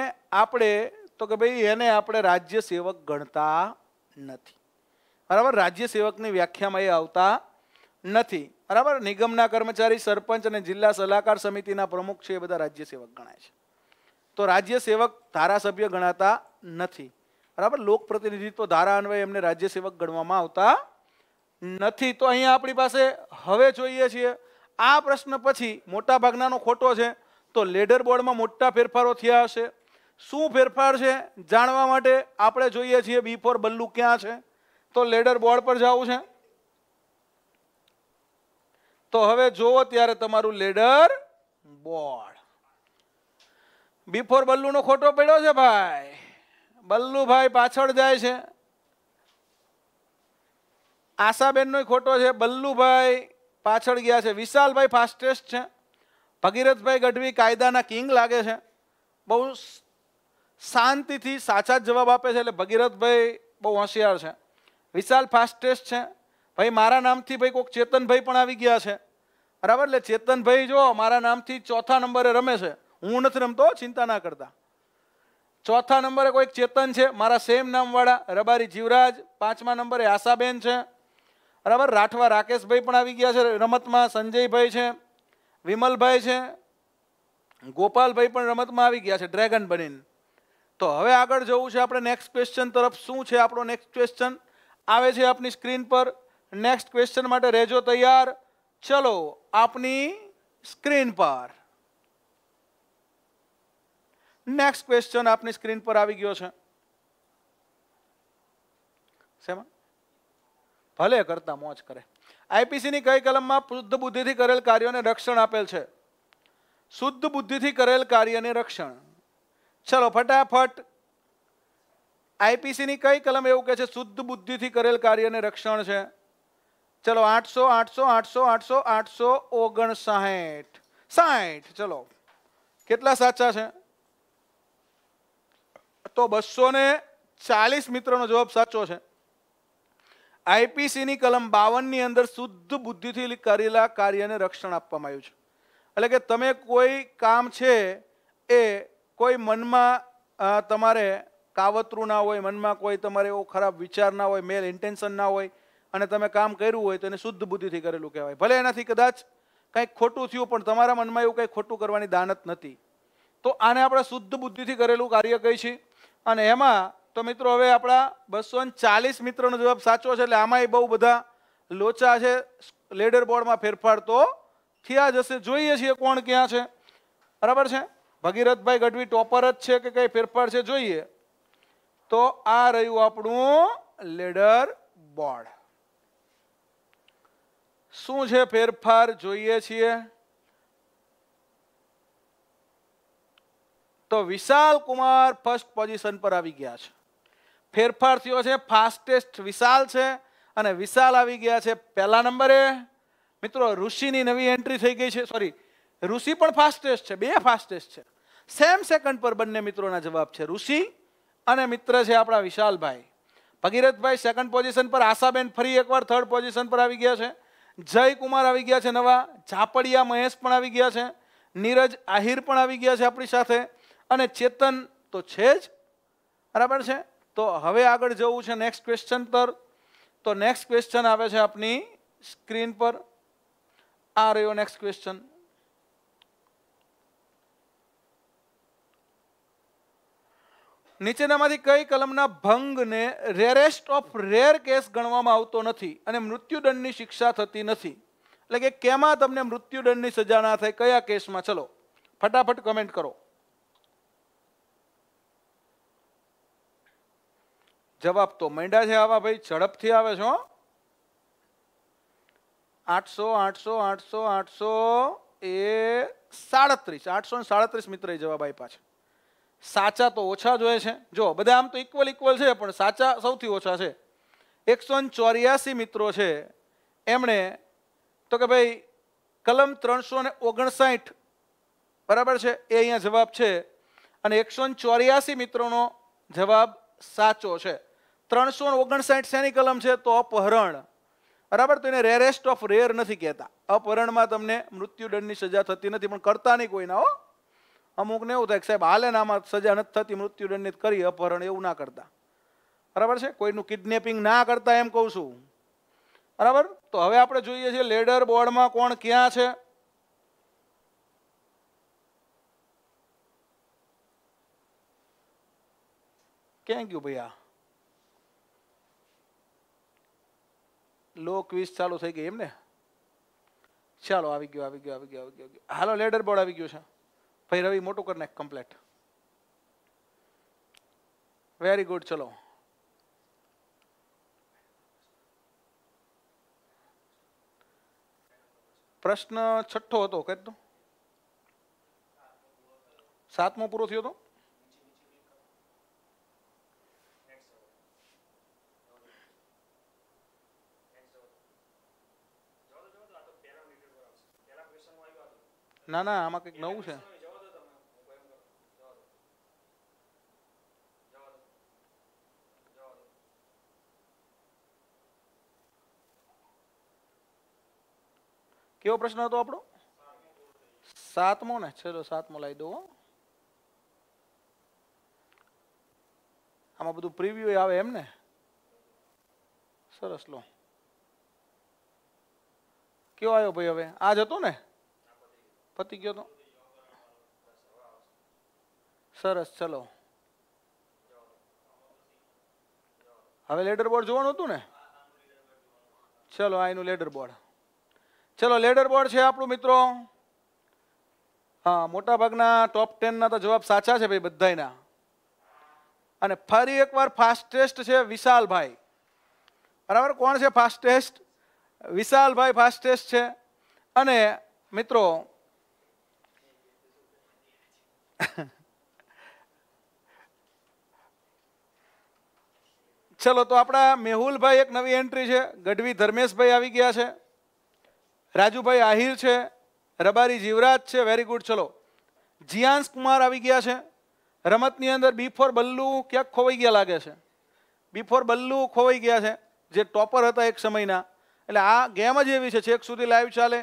આપણે તો કે ભાઈ એને આપણે રાજ્ય સેવક ગણતા નથી બરાબર રાજ્ય સેવકની વ્યાખ્યામાં એ આવતા નથી બરાબર નિગમના કર્મચારી સરપંચ અને જિલ્લા સલાહકાર સમિતિના પ્રમુખ છે એ બધા રાજ્ય સેવક ગણાય છે તો રાજ્ય સેવક ધારાસભ્ય ગણાતા નથી બરાબર લોક પ્રતિનિધિત્વ ધારા અન્વયે એમને રાજ્ય સેવક ગણવામાં આવતા નથી તો અહીંયા આપણી પાસે હવે જોઈએ છીએ આ પ્રશ્ન પછી મોટા ભાગનાનો ખોટો છે તો લેડર બોર્ડમાં મોટા ફેરફારો થયા હશે શું ફેરફાર છે જાણવા માટે આપણે જોઈએ છીએ બી ફોર બલ્લુ ક્યાં છે તો લેડર બોર્ડ પર જવું છે તો હવે જોવો ત્યારે તમારું લેડર બોર્ડ બી ફોર બલ્લુનો ખોટો પડ્યો છે ભાઈ બલ્લુભાઈ પાછળ જાય છે આશાબેનનો ખોટો છે બલ્લુભાઈ પાછળ ગયા છે વિશાલભાઈ ફાસ્ટેસ્ટ છે ભગીરથભાઈ ગઢવી કાયદાના કિંગ લાગે છે બહુ શાંતિથી સાચા જવાબ આપે છે એટલે ભગીરથભાઈ બહુ હોશિયાર છે વિશાલ ફાસ્ટેસ્ટ છે ભાઈ મારા નામથી ભાઈ કોઈક ચેતનભાઈ પણ આવી ગયા છે બરાબર એટલે ચેતનભાઈ જો મારા નામથી ચોથા નંબરે રમે છે હું નથી રમતો ચિંતા ના કરતા ચોથા નંબરે કોઈક ચેતન છે મારા સેમ નામવાળા રબારી જીવરાજ પાંચમા નંબરે આશાબેન છે બરાબર રાઠવા રાકેશભાઈ પણ આવી ગયા છે રમતમાં સંજયભાઈ છે વિમલભાઈ છે ગોપાલભાઈ પણ રમતમાં આવી ગયા છે ડ્રેગન બનીને તો હવે આગળ જવું છે આપણે નેક્સ્ટ ક્વેશ્ચન તરફ શું છે આપણો નેક્સ્ટ ક્વેશ્ચન આવે છે આપની સ્ક્રીન પર નેક્સ્ટ ક્વેશ્ચન માટે રહેજો તૈયાર ચલો આપની સ્ક્રીન પર નેક્સ્ટ ક્વેશ્ચન આપની સ્ક્રીન પર આવી ગયો છે શેમાં ભલે કરતા મોજ કરે આઈપીસીની કઈ કલમમાં શુદ્ધ બુદ્ધિથી કરેલ કાર્યોને રક્ષણ આપેલ છે શુદ્ધ બુદ્ધિથી કરેલ કાર્યને રક્ષણ ચલો ફટાફટ આઈપીસીની કઈ કલમ એવું કે છે શુદ્ધ બુદ્ધિથી કરેલ કાર્યને રક્ષણ છે ચલો આઠસો આઠસો આઠસો આઠસો આઠસો ઓગણસાઠ સાઠ ચલો કેટલા સાચા છે તો બસો ને ચાલીસ મિત્રોનો જવાબ સાચો છે આઈપીસીની કલમ બાવનની અંદર શુદ્ધ બુદ્ધિથી કરેલા કાર્યને રક્ષણ આપવામાં આવ્યું છે એટલે કે તમે કોઈ કામ છે એ કોઈ મનમાં તમારે કાવતરું ના હોય મનમાં કોઈ તમારે એવો ખરાબ વિચાર ના હોય મેલ ઇન્ટેન્શન ના હોય અને તમે કામ કર્યું હોય તો એને શુદ્ધ બુદ્ધિથી કરેલું કહેવાય ભલે એનાથી કદાચ કંઈક ખોટું થયું પણ તમારા મનમાં એવું કંઈ ખોટું કરવાની દાનત નથી તો આને આપણે શુદ્ધ બુદ્ધિથી કરેલું કાર્ય કહી છીએ અને એમાં તો મિત્રો હવે આપણા બસો ચાલીસ મિત્રોનો જવાબ સાચો છે એટલે આમાં બહુ બધા લોચા છે લેડર બોર્ડમાં ફેરફાર તો થયા જશે જોઈએ છીએ કોણ ક્યાં છે બરાબર છે ભગીરથભાઈ ગઢવી ટોપર જ છે કે કઈ ફેરફાર છે જોઈએ તો આ રહ્યું આપણું લેડર બોર્ડ શું છે ફેરફાર જોઈએ છીએ તો વિશાલ કુમાર ફર્સ્ટ પોઝિશન પર આવી ગયા છે ફેરફાર થયો છે ફાસ્ટેસ્ટ વિશાલ છે અને વિશાલ આવી ગયા છે પહેલા નંબરે મિત્રો ઋષિની નવી એન્ટ્રી થઈ ગઈ છે સોરી ઋષિ પણ ફાસ્ટેસ્ટ છે બે ફાસ્ટેસ્ટ છે સેમ સેકન્ડ પર બંને મિત્રોના જવાબ છે ઋષિ અને મિત્ર છે આપણા વિશાલભાઈ ભગીરથભાઈ સેકન્ડ પોઝિશન પર આશાબેન ફરી એકવાર થર્ડ પોઝિશન પર આવી ગયા છે જયકુમાર આવી ગયા છે નવા ઝાપડિયા મહેશ પણ આવી ગયા છે નીરજ આહિર પણ આવી ગયા છે આપણી સાથે અને ચેતન તો છે જ બરાબર છે તો હવે આગળ જવું છે નેક્સ્ટ ક્વેશ્ચન પર તો નેક્સ્ટ ક્વેશ્ચન આવે છે આપની સ્ક્રીન પર આ રહ્યો નેક્સ્ટ ક્વેશ્ચન નીચેનામાંથી કઈ કલમના ભંગને રેરેસ્ટ ઓફ રેર કેસ ગણવામાં આવતો નથી અને મૃત્યુદંડની શિક્ષા થતી નથી એટલે કે કેમાં તમને મૃત્યુદંડની સજા ના થાય કયા કેસમાં ચલો ફટાફટ કમેન્ટ કરો જવાબ તો મંડા છે આવા ભાઈ ઝડપથી આવે છો આઠસો આઠસો આઠસો આઠસો એ સાડત્રીસ આઠસો ને સાડત્રીસ મિત્રએ જવાબ આપ્યા છે સાચા તો ઓછા જોઈએ છે જો બધા આમ તો ઇક્વલ ઇક્વલ છે પણ સાચા સૌથી ઓછા છે એકસો ચોર્યાસી મિત્રો છે એમણે તો કે ભાઈ કલમ ત્રણસો ને ઓગણસાઠ બરાબર છે એ અહીંયા જવાબ છે અને એકસો ચોર્યાસી મિત્રોનો જવાબ સાચો છે ત્રણસો ઓગણસાઠ શેની કલમ છે તો અપહરણ બરાબર તો એને રેરેસ્ટ ઓફ રેર નથી કહેતા અપહરણમાં તમને મૃત્યુદંડની સજા થતી નથી પણ કરતા નહીં કોઈના હો અમુકને એવું થાય કે સાહેબ હાલે આમાં સજા નથી થતી મૃત્યુદંડિત કરી અપહરણ એવું ના કરતા બરાબર છે કોઈનું કિડનેપિંગ ના કરતા એમ કહું છું બરાબર તો હવે આપણે જોઈએ છીએ લેડર બોર્ડમાં કોણ ક્યાં છે ક્યાં ગયું ભાઈ આ લો ક્વિઝ ચાલુ થઈ ગઈ એમને ચાલો આવી ગયો આવી ગયો આવી ગયો આવી ગયો હાલો લેડર બોર્ડ આવી ગયું છે ભાઈ રવિ મોટું કરી નાખ કમ્પ્લેટ વેરી ગુડ ચલો પ્રશ્ન છઠ્ઠો હતો કહેતો સાતમો પૂરો થયો હતો ના ના આમાં કંઈક નવું છે કેવો પ્રશ્ન હતો આપણો સાતમો ને ચલો સાતમો લાવી દો આમાં બધું પ્રિવ્યુ આવે એમ ને સરસ લો કેવો આવ્યો ભાઈ હવે આ જ હતો ને પતિ ગયો તો સરસ ચલો હવે લેડર બોર્ડ જોવાનું હતું ને ચલો આનું લેડર બોર્ડ ચલો લેડર બોર્ડ છે આપણું મિત્રો હા મોટાભાગના ટોપ ટેનના તો જવાબ સાચા છે ભાઈ બધાના અને ફરી એકવાર ફાસ્ટેસ્ટ છે વિશાલભાઈ બરાબર કોણ છે ફાસ્ટેસ્ટ વિશાલભાઈ ફાસ્ટેસ્ટ છે અને મિત્રો ચલો તો આપણા મેહુલભાઈ એક નવી એન્ટ્રી છે ગઢવી ધર્મેશભાઈ આવી ગયા છે રાજુભાઈ આહિર છે રબારી જીવરાજ છે વેરી ગુડ ચલો જિયાંશ કુમાર આવી ગયા છે રમતની અંદર બિફોર બલ્લુ ક્યાંક ખોવાઈ ગયા લાગે છે બિફોર બલ્લુ ખોવાઈ ગયા છે જે ટોપર હતા એક સમયના એટલે આ ગેમ જ એવી છે છેક સુધી લાઈવ ચાલે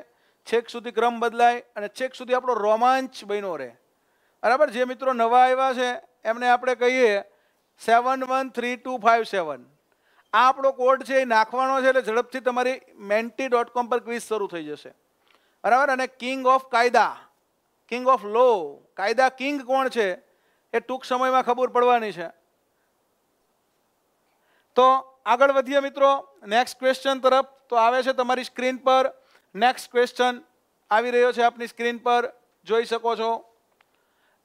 છેક સુધી ક્રમ બદલાય અને છેક સુધી આપણો રોમાંચ બન્યો રહે બરાબર જે મિત્રો નવા આવ્યા છે એમને આપણે કહીએ seven one three two five seven આ આપણો કોડ છે એ નાખવાનો છે એટલે ઝડપથી તમારી મેન્ટી ડોટ કોમ પર ક્વિઝ શરૂ થઈ જશે બરાબર અને કિંગ ઓફ કાયદા કિંગ ઓફ લો કાયદા કિંગ કોણ છે એ ટૂંક સમયમાં ખબર પડવાની છે તો આગળ વધીએ મિત્રો નેક્સ્ટ ક્વેશ્ચન તરફ તો આવે છે તમારી સ્ક્રીન પર નેક્સ્ટ ક્વેશ્ચન આવી રહ્યો છે આપની સ્ક્રીન પર જોઈ શકો છો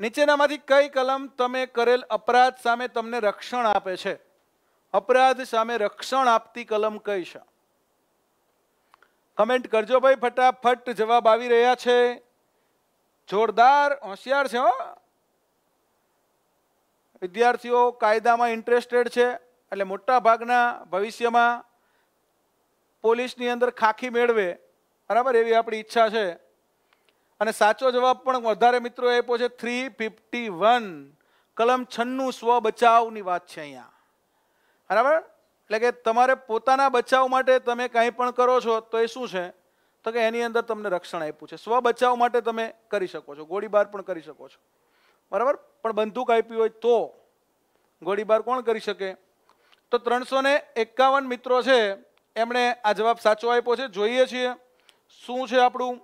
નીચેનામાંથી કઈ કલમ તમે કરેલ અપરાધ સામે તમને રક્ષણ આપે છે અપરાધ સામે રક્ષણ આપતી કલમ કઈ છે કમેન્ટ કરજો ભાઈ ફટાફટ જવાબ આવી રહ્યા છે જોરદાર હોશિયાર છે હો વિદ્યાર્થીઓ કાયદામાં ઇન્ટરેસ્ટેડ છે એટલે મોટા ભાગના ભવિષ્યમાં પોલીસની અંદર ખાખી મેળવે બરાબર એવી આપણી ઈચ્છા છે અને સાચો જવાબ પણ વધારે મિત્રો આપ્યો છે થ્રી ફિફ્ટી વન કલમ છન્નું સ્વ બચાવની વાત છે અહીંયા બરાબર એટલે કે તમારે પોતાના બચાવ માટે તમે કંઈ પણ કરો છો તો એ શું છે તો કે એની અંદર તમને રક્ષણ આપ્યું છે સ્વ બચાવ માટે તમે કરી શકો છો ગોળીબાર પણ કરી શકો છો બરાબર પણ બંદૂક આપી હોય તો ગોળીબાર કોણ કરી શકે તો ત્રણસો ને એકાવન મિત્રો છે એમણે આ જવાબ સાચો આપ્યો છે જોઈએ છીએ શું છે આપણું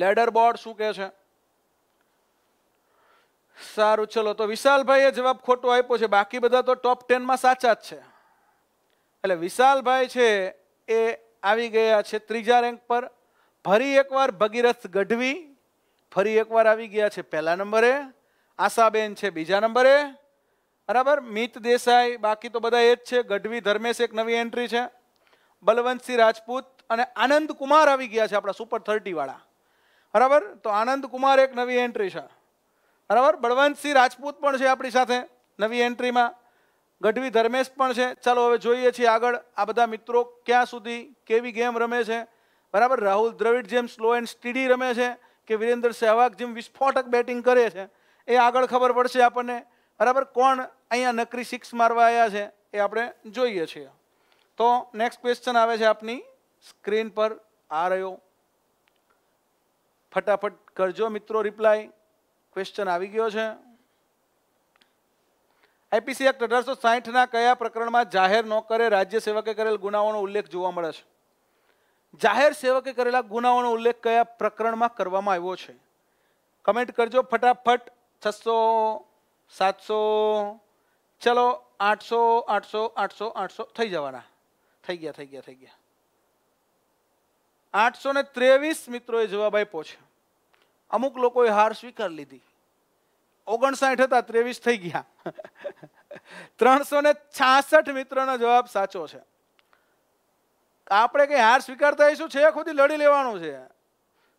લેડર બોર્ડ શું કહે છે સારું ચલો તો વિશાલભાઈએ જવાબ ખોટો આપ્યો છે બાકી બધા તો ટોપ ટેનમાં સાચા જ છે એટલે વિશાલભાઈ છે એ આવી ગયા છે ત્રીજા રેન્ક પર ફરી એકવાર ભગીરથ ગઢવી ફરી એકવાર આવી ગયા છે પહેલા નંબરે આશાબેન છે બીજા નંબરે બરાબર મિત દેસાઈ બાકી તો બધા એ જ છે ગઢવી ધર્મેશ એક નવી એન્ટ્રી છે બલવંતસિંહ રાજપૂત અને આનંદ કુમાર આવી ગયા છે આપણા સુપર થર્ટીવાળા બરાબર તો આનંદ કુમાર એક નવી એન્ટ્રી છે બરાબર બળવંતસિંહ રાજપૂત પણ છે આપણી સાથે નવી એન્ટ્રીમાં ગઢવી ધર્મેશ પણ છે ચાલો હવે જોઈએ છીએ આગળ આ બધા મિત્રો ક્યાં સુધી કેવી ગેમ રમે છે બરાબર રાહુલ દ્રવિડ જેમ સ્લો એન્ડ સ્ટીડી રમે છે કે વિરેન્દ્ર સહેવાગ જેમ વિસ્ફોટક બેટિંગ કરે છે એ આગળ ખબર પડશે આપણને બરાબર કોણ અહીંયા નકરી સિક્સ મારવા આવ્યા છે એ આપણે જોઈએ છીએ તો નેક્સ્ટ ક્વેશ્ચન આવે છે આપની સ્ક્રીન પર આ રહ્યો ફટાફટ કરજો મિત્રો રિપ્લાય ક્વેશ્ચન આવી ગયો છે આઈપીસી એક્ટ અઢારસો સાહીઠના કયા પ્રકરણમાં જાહેર નોકરે રાજ્ય સેવકે કરેલ ગુનાઓનો ઉલ્લેખ જોવા મળે છે જાહેર સેવકે કરેલા ગુનાઓનો ઉલ્લેખ કયા પ્રકરણમાં કરવામાં આવ્યો છે કમેન્ટ કરજો ફટાફટ છસો સાતસો ચલો આઠસો આઠસો આઠસો આઠસો થઈ જવાના થઈ ગયા થઈ ગયા થઈ ગયા આઠસો ને ત્રેવીસ મિત્રોએ જવાબ આપ્યો છે અમુક લોકોએ હાર સ્વીકાર લીધી ઓગણસાઠ હતા ત્રેવીસ થઈ ગયા ત્રણસો ને છાસઠ મિત્રોનો જવાબ સાચો છે આપણે કંઈ હાર સ્વીકારતા હોઈશું છે ખુદી લડી લેવાનું છે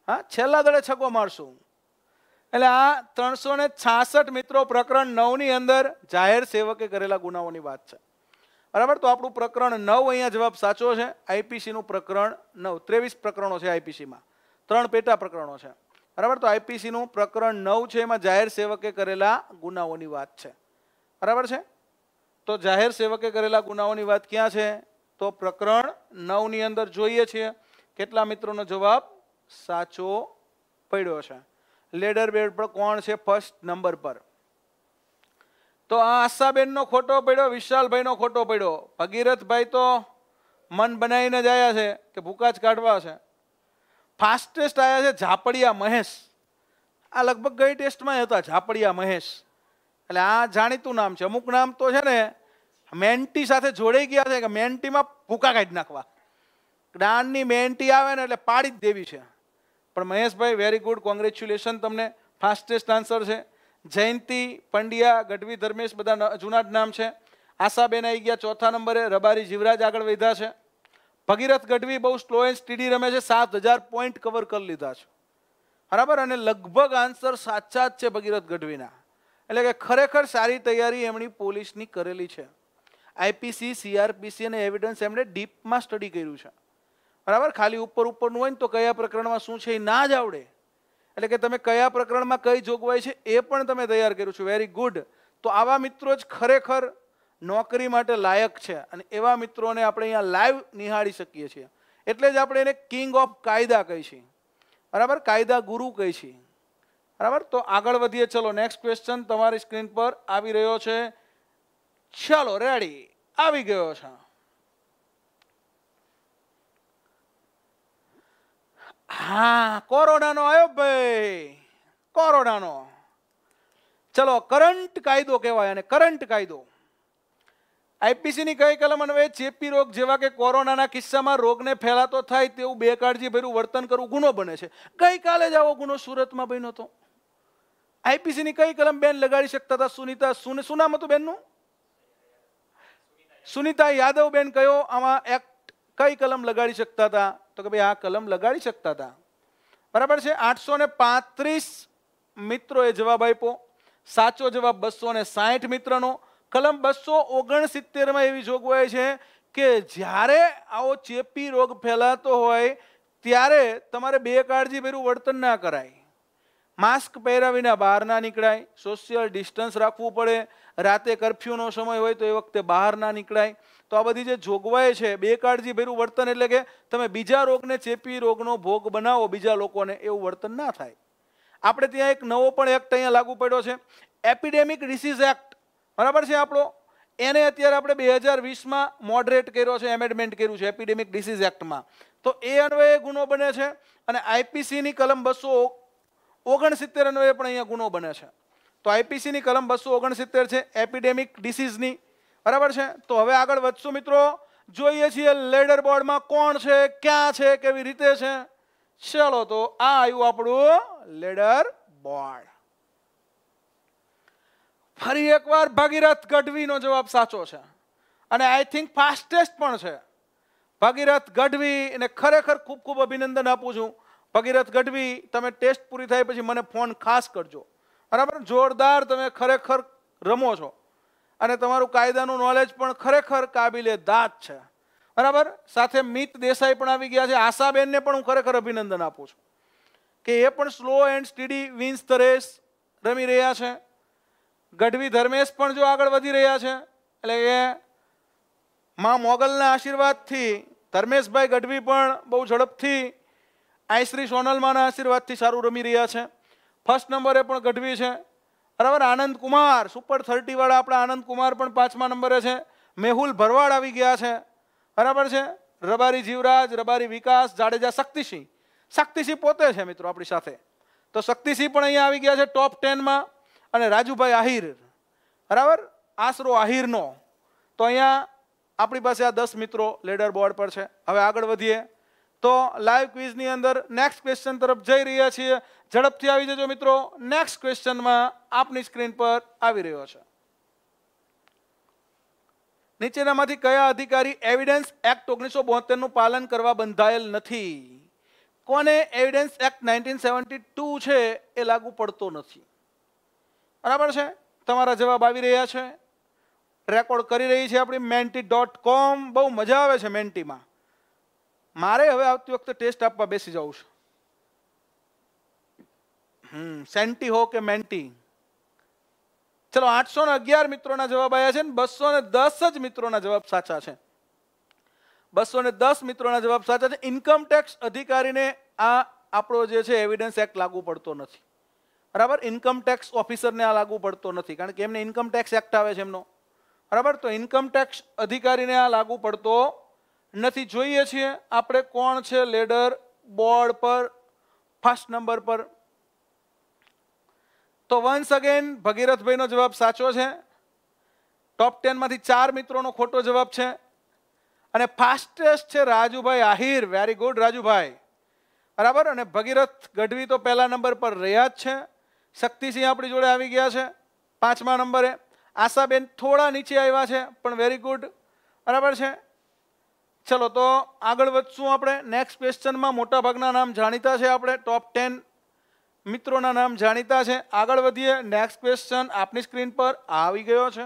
હા છેલ્લા દળે છકો મારશું એટલે આ ત્રણસો ને છાસઠ મિત્રો પ્રકરણ નવની અંદર જાહેર સેવકે કરેલા ગુનાઓની વાત છે બરાબર તો આપણું પ્રકરણ નવ અહીંયા જવાબ સાચો છે આઈપીસીનું પ્રકરણ નવ ત્રેવીસ પ્રકરણો છે આઈપીસીમાં ત્રણ પેટા પ્રકરણો છે બરાબર તો આઈપીસીનું પ્રકરણ નવ છે એમાં જાહેર સેવકે કરેલા ગુનાઓની વાત છે બરાબર છે તો જાહેર સેવકે કરેલા ગુનાઓની વાત ક્યાં છે તો પ્રકરણ નવની અંદર જોઈએ છીએ કેટલા મિત્રોનો જવાબ સાચો પડ્યો છે લેડર બેડ પર કોણ છે ફર્સ્ટ નંબર પર તો આ આશાબેનનો ખોટો પડ્યો વિશાલભાઈનો ખોટો પડ્યો ભગીરથભાઈ તો મન બનાવીને જ આવ્યા છે કે ભૂકા જ કાઢવા છે ફાસ્ટેસ્ટ આવ્યા છે ઝાપડિયા મહેશ આ લગભગ ગઈ ટેસ્ટમાં હતા ઝાપડિયા મહેશ એટલે આ જાણીતું નામ છે અમુક નામ તો છે ને મેન્ટી સાથે જોડાઈ ગયા છે કે મેન્ટીમાં ભૂકા કાઢી નાખવા ડાણની મેન્ટી આવે ને એટલે પાડી જ દેવી છે પણ મહેશભાઈ વેરી ગુડ કોંગ્રેચ્યુલેશન તમને ફાસ્ટેસ્ટ આન્સર છે જયંતિ પંડ્યા ગઢવી ધર્મેશ બધા જૂના જ નામ છે આશાબેન આવી ગયા ચોથા નંબરે રબારી જીવરાજ આગળ વધ્યા છે ભગીરથ ગઢવી બહુ સ્લો એન્ડ સ્ટીડી રમે છે સાત હજાર પોઈન્ટ કવર કરી લીધા છે બરાબર અને લગભગ આન્સર સાચા જ છે ભગીરથ ગઢવીના એટલે કે ખરેખર સારી તૈયારી એમની પોલીસની કરેલી છે આઈપીસી સીઆરપીસી અને એવિડન્સ એમણે ડીપમાં સ્ટડી કર્યું છે બરાબર ખાલી ઉપર ઉપરનું હોય ને તો કયા પ્રકરણમાં શું છે એ ના જ આવડે એટલે કે તમે કયા પ્રકરણમાં કઈ જોગવાઈ છે એ પણ તમે તૈયાર કર્યું છે વેરી ગુડ તો આવા મિત્રો જ ખરેખર નોકરી માટે લાયક છે અને એવા મિત્રોને આપણે અહીંયા લાઈવ નિહાળી શકીએ છીએ એટલે જ આપણે એને કિંગ ઓફ કાયદા કહી છીએ બરાબર કાયદા ગુરુ કહી છીએ બરાબર તો આગળ વધીએ ચલો નેક્સ્ટ ક્વેશ્ચન તમારી સ્ક્રીન પર આવી રહ્યો છે ચાલો રેડી આવી ગયો છે હા કોરોનાનો આવ્યો ભાઈ કોરોનાનો ચલો કરંટ કાયદો કહેવાય અને કરંટ કાયદો આઈપીસીની કઈ કલમ અન્વયે ચેપી રોગ જેવા કે કોરોનાના કિસ્સામાં રોગને ફેલાતો થાય તેવું બે કાળજીભર્યું વર્તન કરવું ગુનો બને છે ગઈકાલે જ આવો ગુનો સુરતમાં બન્યો હતો આઈપીસીની કઈ કલમ બેન લગાડી શકતા હતા સુનિતા શું નામ હતું બેનનું સુનિતા યાદવ બેન કયો આમાં એક્ટ કઈ કલમ લગાડી શકતા હતા તો કે ભાઈ આ કલમ લગાડી શકતા હતા બરાબર છે આઠસો ને પાંત્રીસ મિત્રોએ જવાબ આપ્યો સાચો જવાબ બસો ને સાઠ મિત્રનો કલમ બસો ઓગણસિત્તેરમાં એવી જોગવાઈ છે કે જ્યારે આવો ચેપી રોગ ફેલાતો હોય ત્યારે તમારે બે કાળજી ભેરું વર્તન ના કરાય માસ્ક પહેર્યા વિના બહાર ના નીકળાય સોશિયલ ડિસ્ટન્સ રાખવું પડે રાતે કરફ્યુનો સમય હોય તો એ વખતે બહાર ના નીકળાય તો આ બધી જે જોગવાઈ છે બે કાળજી ભેરું વર્તન એટલે કે તમે બીજા રોગને ચેપી રોગનો ભોગ બનાવો બીજા લોકોને એવું વર્તન ના થાય આપણે ત્યાં એક નવો પણ એક્ટ અહીંયા લાગુ પડ્યો છે એપિડેમિક ડિસીઝ એક્ટ બરાબર છે આપણો એને અત્યારે આપણે બે હજાર વીસમાં મોડરેટ કર્યો છે એમેન્ડમેન્ટ કર્યું છે એપિડેમિક ડિસીઝ એક્ટમાં તો એ અન્વયે ગુનો બને છે અને આઈપીસીની કલમ બસો ઓગણસિત્તેર અન્વયે પણ અહીંયા ગુનો બને છે તો આઈપીસીની કલમ બસો ઓગણસિત્તેર છે એપિડેમિક ડિસીઝની બરાબર છે તો હવે આગળ વધશું મિત્રો જોઈએ છીએ લેડર બોર્ડમાં કોણ છે ક્યાં છે કેવી રીતે છે ચલો તો આ આવ્યું આપણું લેડર બોર્ડ ફરી એકવાર ભગીરથ ગઢવીનો જવાબ સાચો છે અને આઈ થિંક ફાસ્ટેસ્ટ પણ છે ભગીરથ ગઢવી એને ખરેખર ખૂબ ખૂબ અભિનંદન આપું છું ભગીરથ ગઢવી તમે ટેસ્ટ પૂરી થાય પછી મને ફોન ખાસ કરજો બરાબર જોરદાર તમે ખરેખર રમો છો અને તમારું કાયદાનું નોલેજ પણ ખરેખર કાબિલે દાદ છે બરાબર સાથે મિત દેસાઈ પણ આવી ગયા છે આશાબેનને પણ હું ખરેખર અભિનંદન આપું છું કે એ પણ slow and steady wins the race રમી રહ્યા છે ગઢવી ધર્મેશ પણ જો આગળ વધી રહ્યા છે એટલે એ માં મોગલના આશીર્વાદથી ધર્મેશભાઈ ગઢવી પણ બહુ ઝડપથી આઈ શ્રી સોનલમાના આશીર્વાદથી સારું રમી રહ્યા છે ફર્સ્ટ નંબરે પણ ગઢવી છે બરાબર આનંદકુમાર સુપર થર્ટીવાળા આપણા આનંદકુમાર પણ પાંચમા નંબરે છે મેહુલ ભરવાડ આવી ગયા છે બરાબર છે રબારી જીવરાજ રબારી વિકાસ જાડેજા શક્તિસિંહ શક્તિસિંહ પોતે છે મિત્રો આપણી સાથે તો શક્તિસિંહ પણ અહીંયા આવી ગયા છે ટોપ ટેનમાં અને રાજુભાઈ આહિર બરાબર આશરો આહિરનો તો અહીંયા આપણી પાસે આ દસ મિત્રો લેડર બોર્ડ પર છે હવે આગળ વધીએ તો લાઈવ ક્વિઝની અંદર નેક્સ્ટ ક્વેશ્ચન તરફ જઈ રહ્યા છીએ ઝડપથી આવી જજો મિત્રો નેક્સ્ટ ક્વેશ્ચનમાં આપની સ્ક્રીન પર આવી રહ્યો છે નીચેનામાંથી કયા અધિકારી એવિડન્સ એક્ટ ઓગણીસો બોતેરનું પાલન કરવા બંધાયેલ નથી કોને evidence act nineteen seventy two છે એ લાગુ પડતો નથી બરાબર છે તમારા જવાબ આવી રહ્યા છે રેકોર્ડ કરી રહી છે આપણી મેન્ટી ડોટ કોમ બહુ મજા આવે છે મેન્ટીમાં મારે હવે આવતી વખતે ટેસ્ટ આપવા બેસી જવું છે હમ સેન્ટી હો કે મેન્ટી ચલો આઠસો ને અગિયાર મિત્રોના જવાબ આવ્યા છે ને બસો ને દસ જ મિત્રોના જવાબ સાચા છે બસો ને દસ મિત્રોના જવાબ સાચા છે ઇન્કમ ટેક્સ અધિકારીને આ આપણો જે છે એવિડન્સ એક્ટ લાગુ પડતો નથી બરાબર ઇન્કમ ટેક્સ ઓફિસરને આ લાગુ પડતો નથી કારણ કે એમને ઇન્કમ ટેક્સ એક્ટ આવે છે એમનો બરાબર તો ઇન્કમ ટેક્સ અધિકારીને આ લાગુ પડતો નથી જોઈએ છીએ આપણે કોણ છે લેડર બોર્ડ પર ફર્સ્ટ નંબર પર તો વન્સ અગેન ભગીરથભાઈનો જવાબ સાચો છે ટોપ ટેનમાંથી ચાર મિત્રોનો ખોટો જવાબ છે અને ફાસ્ટેસ્ટ છે રાજુભાઈ આહિર વેરી ગુડ રાજુભાઈ બરાબર અને ભગીરથ ગઢવી તો પહેલા નંબર પર રહ્યા જ છે શક્તિસિંહ આપણી જોડે આવી ગયા છે પાંચમા નંબરે આશાબેન થોડા નીચે આવ્યા છે પણ વેરી ગુડ બરાબર છે ચલો તો આગળ વધશું આપણે નેક્સ્ટ ક્વેશ્ચનમાં મોટાભાગના નામ જાણીતા છે આપણે ટોપ ટેન મિત્રોના નામ જાણીતા છે આગળ વધીએ નેક્સ્ટ ક્વેશ્ચન આપની સ્ક્રીન પર આવી ગયો છે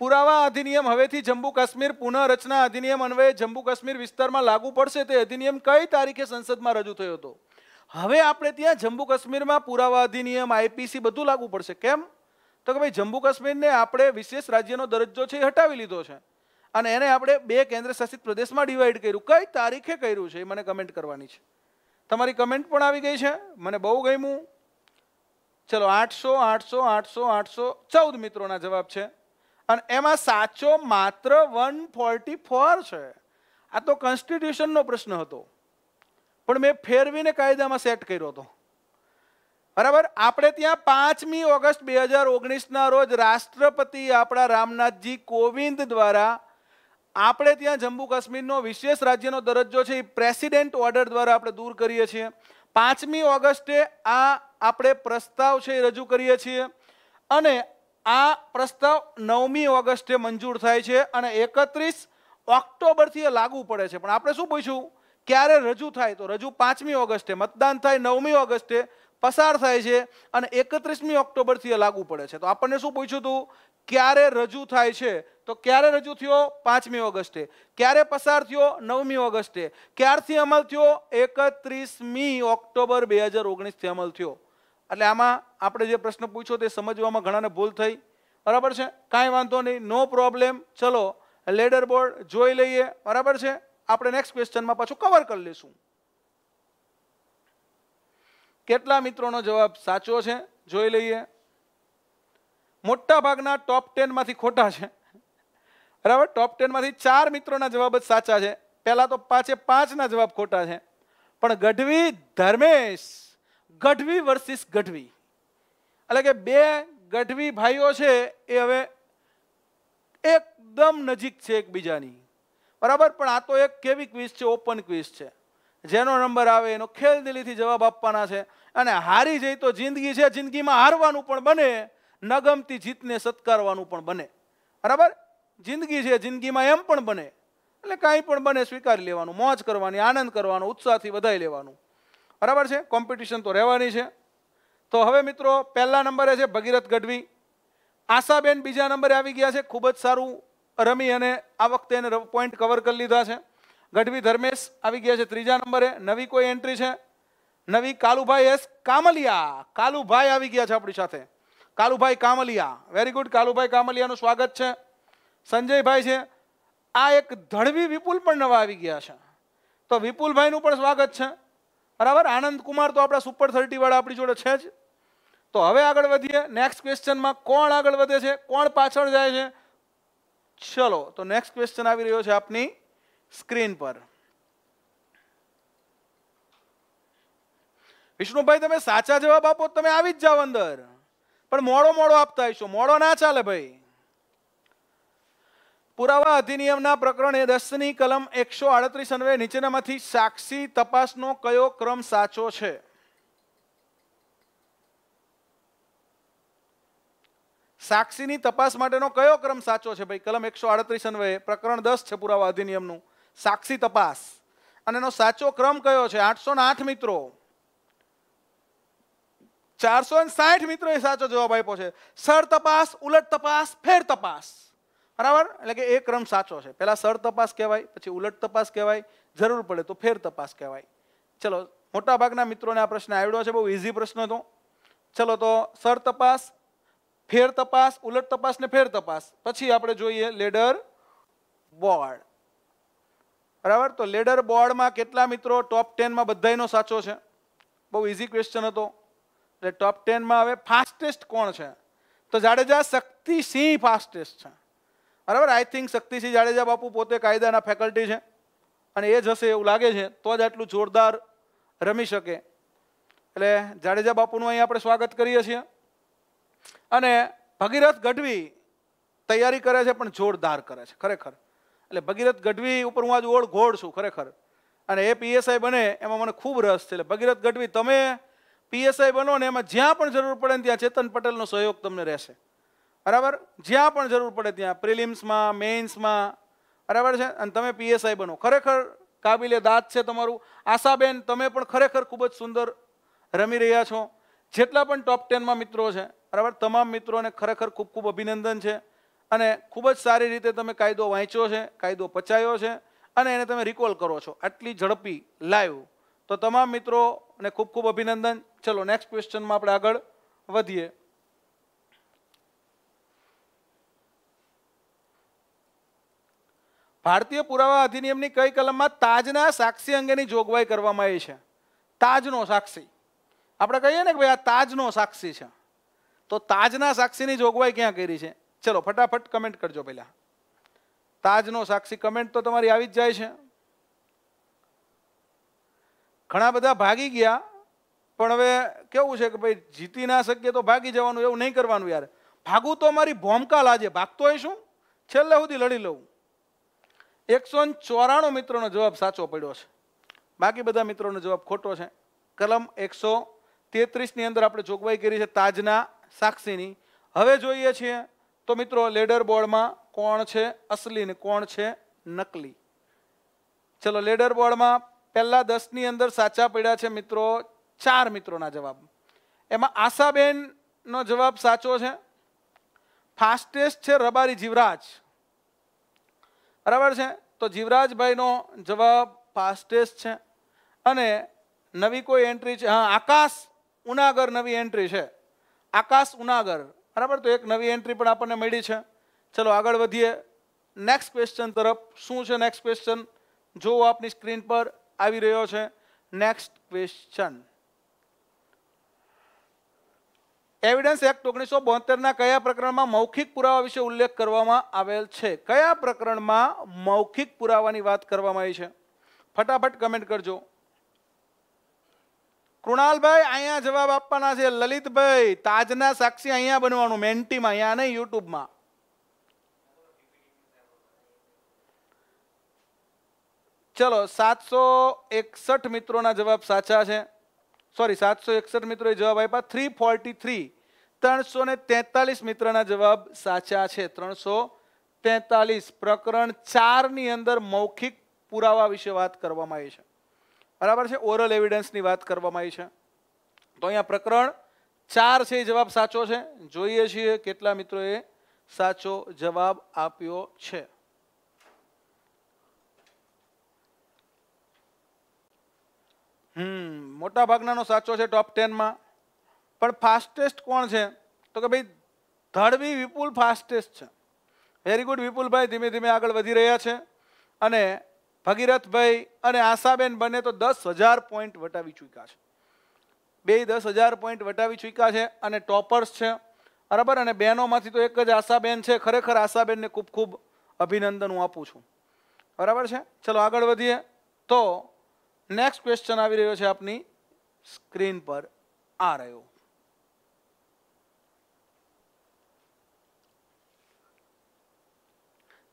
પુરાવા અધિનિયમ હવેથી જમ્મુ કાશ્મીર પુનઃરચના અધિનિયમ અન્વયે જમ્મુ કાશ્મીર વિસ્તારમાં લાગુ પડશે તે અધિનિયમ કઈ તારીખે સંસદમાં રજૂ થયો હતો હવે આપણે ત્યાં જમ્મુ કાશ્મીરમાં પુરાવા અધિનિયમ આઈપીસી બધું લાગુ પડશે કેમ તો કે ભાઈ જમ્મુ કાશ્મીરને આપણે વિશેષ રાજ્યનો દરજ્જો છે એ હટાવી લીધો છે અને એને આપણે બે કેન્દ્ર શાસિત પ્રદેશમાં ડિવાઈડ કર્યું કઈ તારીખે કર્યું છે એ મને કમેન્ટ કરવાની છે તમારી કમેન્ટ પણ આવી ગઈ છે મને બહુ ગમ્યું ચલો આઠસો આઠસો આઠસો આઠસો ચૌદ મિત્રોના જવાબ છે અને એમાં સાચો માત્ર વન ફોર્ટી ફોર છે આ તો કોન્સ્ટિટ્યુશનનો પ્રશ્ન હતો પણ મેં ફેરવીને કાયદામાં સેટ કર્યો હતો બરાબર આપણે ત્યાં પાંચમી ઓગસ્ટ બે હજાર ઓગણીસના રોજ રાષ્ટ્રપતિ આપણા રામનાથજી કોવિંદ દ્વારા આપણે ત્યાં જમ્મુ કાશ્મીરનો વિશેષ રાજ્યનો દરજ્જો છે એ પ્રેસિડેન્ટ ઓર્ડર દ્વારા આપણે દૂર કરીએ છીએ પાંચમી ઓગસ્ટે આ આપણે પ્રસ્તાવ છે એ રજૂ કરીએ છીએ અને આ પ્રસ્તાવ નવમી ઓગસ્ટે મંજૂર થાય છે અને એકત્રીસ ઓક્ટોબરથી એ લાગુ પડે છે પણ આપણે શું પૂછ્યું ક્યારે રજૂ થાય તો રજૂ પાંચમી ઓગસ્ટે મતદાન થાય નવમી ઓગસ્ટે પસાર થાય છે અને એકત્રીસમી ઓક્ટોબરથી એ લાગુ પડે છે તો આપણને શું પૂછ્યું હતું ક્યારે રજૂ થાય છે તો ક્યારે રજૂ થયો પાંચમી ઓગસ્ટે ક્યારે પસાર થયો નવમી ઓગસ્ટે ક્યારથી અમલ થયો એકત્રીસમી ઓક્ટોબર બે હજાર ઓગણીસથી અમલ થયો એટલે આમાં આપણે જે પ્રશ્ન પૂછ્યો તે સમજવામાં ઘણાને ભૂલ થઈ બરાબર છે કાંઈ વાંધો નહીં નો પ્રોબ્લેમ ચલો લેડર બોર્ડ જોઈ લઈએ બરાબર છે આપણે નેક્સ્ટ ક્વેશ્ચનમાં પાછું કવર કરી લઈશું કેટલા મિત્રોનો જવાબ સાચો છે જોઈ લઈએ મોટા ભાગના ટોપ ટેનમાંથી ખોટા છે બરાબર ટોપ ટેનમાંથી ચાર મિત્રોના જવાબ જ સાચા છે પહેલાં તો પાંચે પાંચના જવાબ ખોટા છે પણ ગઢવી ધર્મેશ ગઢવી વર્સિસ ગઢવી એટલે કે બે ગઢવી ભાઈઓ છે એ હવે એકદમ નજીક છે એકબીજાની બરાબર પણ આ તો એક કેવી ક્વિઝ છે ઓપન ક્વિઝ છે જેનો નંબર આવે એનો ખેલ દિલીથી જવાબ આપવાના છે અને હારી જઈ તો જિંદગી છે જિંદગીમાં હારવાનું પણ બને નગમતી જીતને સત્કારવાનું પણ બને બરાબર જિંદગી છે જિંદગીમાં એમ પણ બને એટલે કાંઈ પણ બને સ્વીકારી લેવાનું મોજ કરવાની આનંદ કરવાનો ઉત્સાહથી વધાઈ લેવાનું બરાબર છે કોમ્પિટિશન તો રહેવાની છે તો હવે મિત્રો પહેલા નંબરે છે ભગીરથ ગઢવી આશાબેન બીજા નંબરે આવી ગયા છે ખૂબ જ સારું રમી અને આ વખતે એને પોઈન્ટ કવર કરી લીધા છે ગઢવી ધર્મેશ આવી ગયા છે ત્રીજા નંબરે નવી કોઈ એન્ટ્રી છે નવી કાલુભાઈ એસ કામલિયા કાલુભાઈ આવી ગયા છે આપણી સાથે કાલુભાઈ કામલિયા વેરી ગુડ કાલુભાઈ કામલિયાનું સ્વાગત છે સંજયભાઈ છે આ એક ધડવી વિપુલ પણ નવા આવી ગયા છે તો વિપુલભાઈનું પણ સ્વાગત છે બરાબર આનંદ કુમાર તો આપણા સુપર થર્ટીવાળા આપણી જોડે છે જ તો હવે આગળ વધીએ નેક્સ્ટ ક્વેશ્ચનમાં કોણ આગળ વધે છે કોણ પાછળ જાય છે ચલો તો નેક્સ્ટ ક્વેશ્ચન આવી રહ્યો છે આપની સ્ક્રીન પર વિષ્ણુભાઈ તમે સાચા જવાબ આપો તમે આવી જ જાઓ અંદર પણ મોડો મોડો આપતા હશો મોડો ના ચાલે ભાઈ પુરાવા અધિનિયમના પ્રકરણ એ દસની કલમ એકસો આડત્રીસ અન્વયે નીચેનામાંથી સાક્ષી તપાસનો કયો ક્રમ સાચો છે સાક્ષીની તપાસ માટેનો કયો ક્રમ સાચો છે ભાઈ કલમ એકસો આડત્રીસ અન્વયે પ્રકરણ દસ છે પુરાવા અધિનિયમનું સાક્ષી તપાસ અને એનો સાચો ક્રમ કયો છે આઠસો ને આઠ મિત્રો ચારસો ને સાઠ મિત્રો એ સાચો જવાબ આપ્યો છે સર તપાસ ઉલટ તપાસ ફેર તપાસ બરાબર એટલે કે એ ક્રમ સાચો છે પહેલાં સર તપાસ કહેવાય પછી ઉલટ તપાસ કહેવાય જરૂર પડે તો ફેર તપાસ કહેવાય ચલો મોટાભાગના મિત્રોને આ પ્રશ્ન આવડ્યો છે બહુ ઇઝી પ્રશ્ન હતો ચલો તો સર તપાસ ફેર તપાસ ઉલટ તપાસ ને ફેર તપાસ પછી આપણે જોઈએ લેડર બોર્ડ બરાબર તો લેડર બોર્ડમાં કેટલા મિત્રો ટોપ ટેનમાં બધાનો સાચો છે બહુ ઇઝી ક્વેશ્ચન હતો એટલે ટોપ ટેનમાં હવે ફાસ્ટેસ્ટ કોણ છે તો જાડેજા શક્તિસિંહ ફાસ્ટેસ્ટ છે બરાબર આઈ થિંક શક્તિસિંહ જાડેજા બાપુ પોતે કાયદાના ફેકલ્ટી છે અને એ જશે એવું લાગે છે તો જ આટલું જોરદાર રમી શકે એટલે જાડેજા બાપુનું અહીં આપણે સ્વાગત કરીએ છીએ અને ભગીરથ ગઢવી તૈયારી કરે છે પણ જોરદાર કરે છે ખરેખર એટલે ભગીરથ ગઢવી ઉપર હું આજ ઓળ ઘોડ છું ખરેખર અને એ પીએસઆઈ બને એમાં મને ખૂબ રસ છે એટલે ભગીરથ ગઢવી તમે પીએસઆઈ બનો ને એમાં જ્યાં પણ જરૂર પડે ને ત્યાં ચેતન પટેલનો સહયોગ તમને રહેશે બરાબર જ્યાં પણ જરૂર પડે ત્યાં પ્રિલિમ્સમાં મેઇન્સમાં બરાબર છે અને તમે પીએસઆઈ બનો ખરેખર કાબિલે દાદ છે તમારું આશાબેન તમે પણ ખરેખર ખૂબ જ સુંદર રમી રહ્યા છો જેટલા પણ ટોપ ટેનમાં મિત્રો છે બરાબર તમામ મિત્રોને ખરેખર ખૂબ ખૂબ અભિનંદન છે અને ખૂબ જ સારી રીતે તમે કાયદો વાંચ્યો છે કાયદો પચાયો છે અને એને તમે રિકોલ કરો છો આટલી ઝડપી લાઈવ તો તમામ મિત્રોને ખૂબ ખૂબ અભિનંદન ચલો નેક્સ્ટ ક્વેશ્ચનમાં આપણે આગળ વધીએ ભારતીય પુરાવા અધિનિયમની કઈ કલમમાં તાજના સાક્ષી અંગેની જોગવાઈ કરવામાં આવી છે તાજનો સાક્ષી આપણે કહીએ ને કે ભાઈ આ તાજનો સાક્ષી છે તો તાજના સાક્ષીની જોગવાઈ ક્યાં કરી છે ચલો ફટાફટ કમેન્ટ કરજો પહેલા તાજનો સાક્ષી કમેન્ટ તો તમારી આવી જ જાય છે ઘણા બધા ભાગી ગયા પણ હવે કેવું છે કે ભાઈ જીતી ના શકીએ તો ભાગી જવાનું એવું નહીં કરવાનું યાર ભાગું તો અમારી ભોમકા લાજે ભાગતો હોય શું છેલ્લે સુધી લડી લઉં એકસો ચોરાણું મિત્રોનો જવાબ સાચો પડ્યો છે બાકી બધા મિત્રોનો જવાબ ખોટો છે કલમ એકસો તેત્રીસની અંદર આપણે જોગવાઈ કરી છે તાજના સાક્ષીની હવે જોઈએ છીએ તો મિત્રો લેડર બોર્ડમાં કોણ છે અસલી ને કોણ છે નકલી ચલો લેડર બોર્ડમાં પહેલાં દસની અંદર સાચા પડ્યા છે મિત્રો ચાર મિત્રોના જવાબ એમાં આશાબેનનો જવાબ સાચો છે ફાસ્ટેસ્ટ છે રબારી જીવરાજ બરાબર છે તો જીવરાજભાઈનો જવાબ ફાસ્ટેસ્ટ છે અને નવી કોઈ એન્ટ્રી છે હા આકાશ ઉનાગર નવી એન્ટ્રી છે આકાશ ઉનાગર બરાબર તો એક નવી એન્ટ્રી પણ આપણને મળી છે ચલો આગળ વધીએ નેક્સ્ટ ક્વેશ્ચન તરફ શું છે નેક્સ્ટ ક્વેશ્ચન જોવો આપની સ્ક્રીન પર આવી રહ્યો છે નેક્સ્ટ ક્વેશ્ચન એવિડન્સ એક્ટ ઓગણીસો બોતેરના કયા પ્રકરણમાં મૌખિક પુરાવા વિશે ઉલ્લેખ કરવામાં આવેલ છે કયા પ્રકરણમાં મૌખિક પુરાવાની વાત કરવામાં આવી છે ફટાફટ કમેન્ટ કરજો કૃણાલભાઈ અહીંયા જવાબ આપવાના છે લલિતભાઈ તાજના સાક્ષી અહીંયા બનવાનું મેન્ટીમાં અહીંયા નહીં યુટ્યુબમાં ચલો સાતસો એકસઠ મિત્રોના જવાબ સાચા છે સોરી સાતસો એકસઠ મિત્રોએ જવાબ આપ્યા થ્રી ફોર્ટી થ્રી ત્રણસો ને તેતાલીસ મિત્રના જવાબ સાચા છે ત્રણસો તેતાલીસ પ્રકરણ ચારની અંદર મૌખિક પુરાવા વિશે વાત કરવામાં આવી છે બરાબર છે ઓરલ એવિડન્સની વાત કરવામાં આવી છે તો અહીંયા પ્રકરણ ચાર છે એ જવાબ સાચો છે જોઈએ છીએ કેટલા મિત્રોએ સાચો જવાબ આપ્યો છે હમ મોટા ભાગનાનો સાચો છે ટોપ ટેનમાં પણ ફાસ્ટેસ્ટ કોણ છે તો કે ભાઈ ધડવી વિપુલ ફાસ્ટેસ્ટ છે વેરી ગુડ વિપુલભાઈ ધીમે ધીમે આગળ વધી રહ્યા છે અને ભગીરથભાઈ અને આશાબેન બંને તો દસ હજાર પોઈન્ટ વટાવી ચૂક્યા છે બે દસ હજાર પોઈન્ટ વટાવી ચૂક્યા છે અને ટોપર્સ છે બરાબર અને બહેનોમાંથી તો એક જ આશાબેન છે ખરેખર આશાબેનને ખૂબ ખૂબ અભિનંદન હું આપું છું બરાબર છે ચલો આગળ વધીએ તો નેક્સ્ટ ક્વેશ્ચન આવી રહ્યો છે આપની સ્ક્રીન પર આ રહ્યો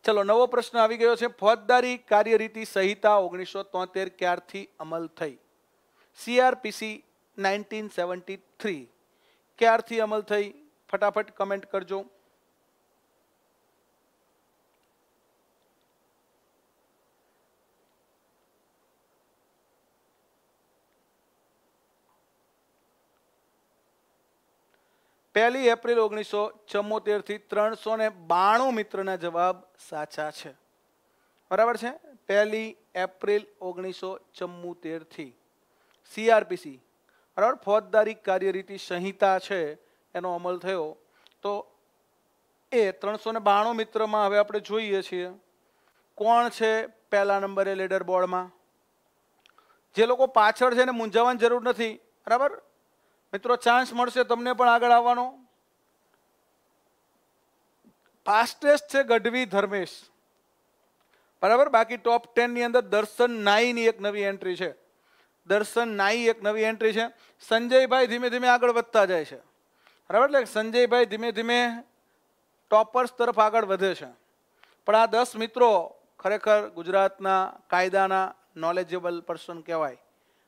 ચલો નવો પ્રશ્ન આવી ગયો છે ફોજદારી કાર્યરીતિ સંહિતા ઓગણીસો તોતેર ક્યારથી અમલ થઈ સીઆરપીસી નાઇન્ટીન સેવન્ટી થ્રી ક્યારથી અમલ થઈ ફટાફટ કમેન્ટ કરજો પહેલી એપ્રિલ ઓગણીસો ચુમ્મોતેરથી ત્રણસો ને બાણું મિત્રના જવાબ સાચા છે બરાબર છે પહેલી એપ્રિલ ઓગણીસો ચુમ્મોતેરથી સીઆરપીસી બરાબર ફોજદારી કાર્યરીતિ સંહિતા છે એનો અમલ થયો તો એ ત્રણસો ને બાણું મિત્રમાં હવે આપણે જોઈએ છીએ કોણ છે પહેલા નંબરે લીડર બોર્ડમાં જે લોકો પાછળ છે એને મૂંઝાવાની જરૂર નથી બરાબર મિત્રો ચાન્સ મળશે તમને પણ આગળ આવવાનો ફાસ્ટેસ્ટ છે ગઢવી ધર્મેશ બરાબર બાકી ટોપ ટેનની અંદર દર્શન નાઈની એક નવી એન્ટ્રી છે દર્શન નાઈ એક નવી એન્ટ્રી છે સંજયભાઈ ધીમે ધીમે આગળ વધતા જાય છે બરાબર એટલે સંજયભાઈ ધીમે ધીમે ટોપર્સ તરફ આગળ વધે છે પણ આ દસ મિત્રો ખરેખર ગુજરાતના કાયદાના નોલેજેબલ પર્સન કહેવાય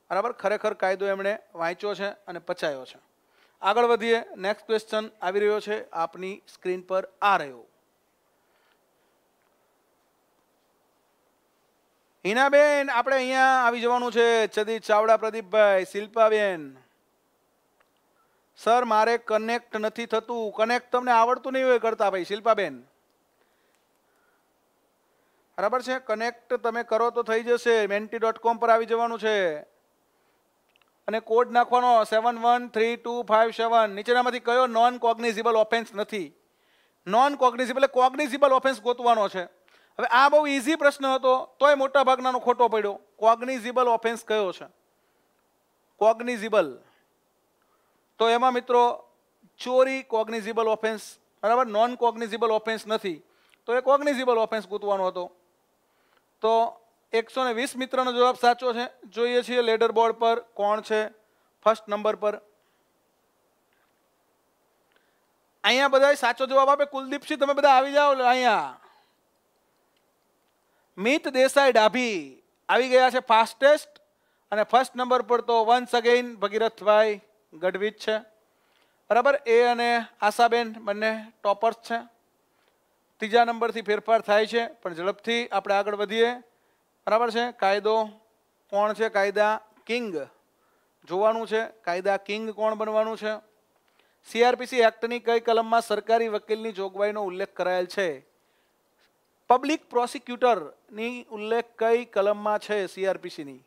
બરાબર ખરેખર કાયદો એમણે વાંચ્યો છે અને પચાયો છે આગળ વધીએ નેક્સ્ટ ક્વેશ્ચન આવી રહ્યો છે આપની સ્ક્રીન પર આ રહ્યો હિનાબેન આપણે અહીંયા આવી જવાનું છે ચદી ચાવડા પ્રદીપભાઈ શિલ્પાબેન સર મારે કનેક્ટ નથી થતું કનેક્ટ તમને આવડતું નહીં હોય કરતા ભાઈ શિલ્પાબેન બરાબર છે કનેક્ટ તમે કરો તો થઈ જશે મેન્ટી ડોટ કોમ પર આવી જવાનું છે અને કોડ નાખવાનો seven one three two five seven નીચેનામાંથી કયો નોન કોગ્નિઝિબલ ઓફેન્સ નથી નોન કોગ્નિઝિબલ એટલે કોગ્નિઝિબલ ઓફેન્સ ગોતવાનો છે હવે આ બહુ ઇઝી પ્રશ્ન હતો તોય મોટાભાગનાનો ખોટો પડ્યો કોગ્નિઝિબલ ઓફેન્સ કયો છે કોગ્નિઝિબલ તો એમાં મિત્રો ચોરી કોગ્નિઝિબલ ઓફેન્સ બરાબર નોન કોગ્નિઝિબલ ઓફેન્સ નથી તો એ કોગ્નિઝિબલ ઓફેન્સ ગોતવાનો હતો તો એકસો ને વીસ મિત્રનો જવાબ સાચો છે જોઈએ છીએ લેડર બોર્ડ પર કોણ છે ફર્સ્ટ નંબર પર અહીંયા બધા સાચો જવાબ આપે કુલદીપસિંહ તમે બધા આવી જાઓ અહીંયા મિત દેસાઈ ડાભી આવી ગયા છે ફાસ્ટેસ્ટ અને ફર્સ્ટ નંબર પર તો વન્સ અગેઇન ભગીરથભાઈ ગઢવી છે બરાબર એ અને આશાબેન બંને ટોપર્સ છે ત્રીજા નંબરથી ફેરફાર થાય છે પણ ઝડપથી આપણે આગળ વધીએ બરાબર છે કાયદો કોણ છે કાયદા કિંગ જોવાનું છે કાયદા કિંગ કોણ બનવાનું છે સીઆરપીસી એક્ટની કઈ કલમમાં સરકારી વકીલની જોગવાઈનો ઉલ્લેખ કરાયેલ છે પબ્લિક પ્રોસિક્યુટરની ઉલ્લેખ કઈ કલમમાં છે સીઆરપીસીની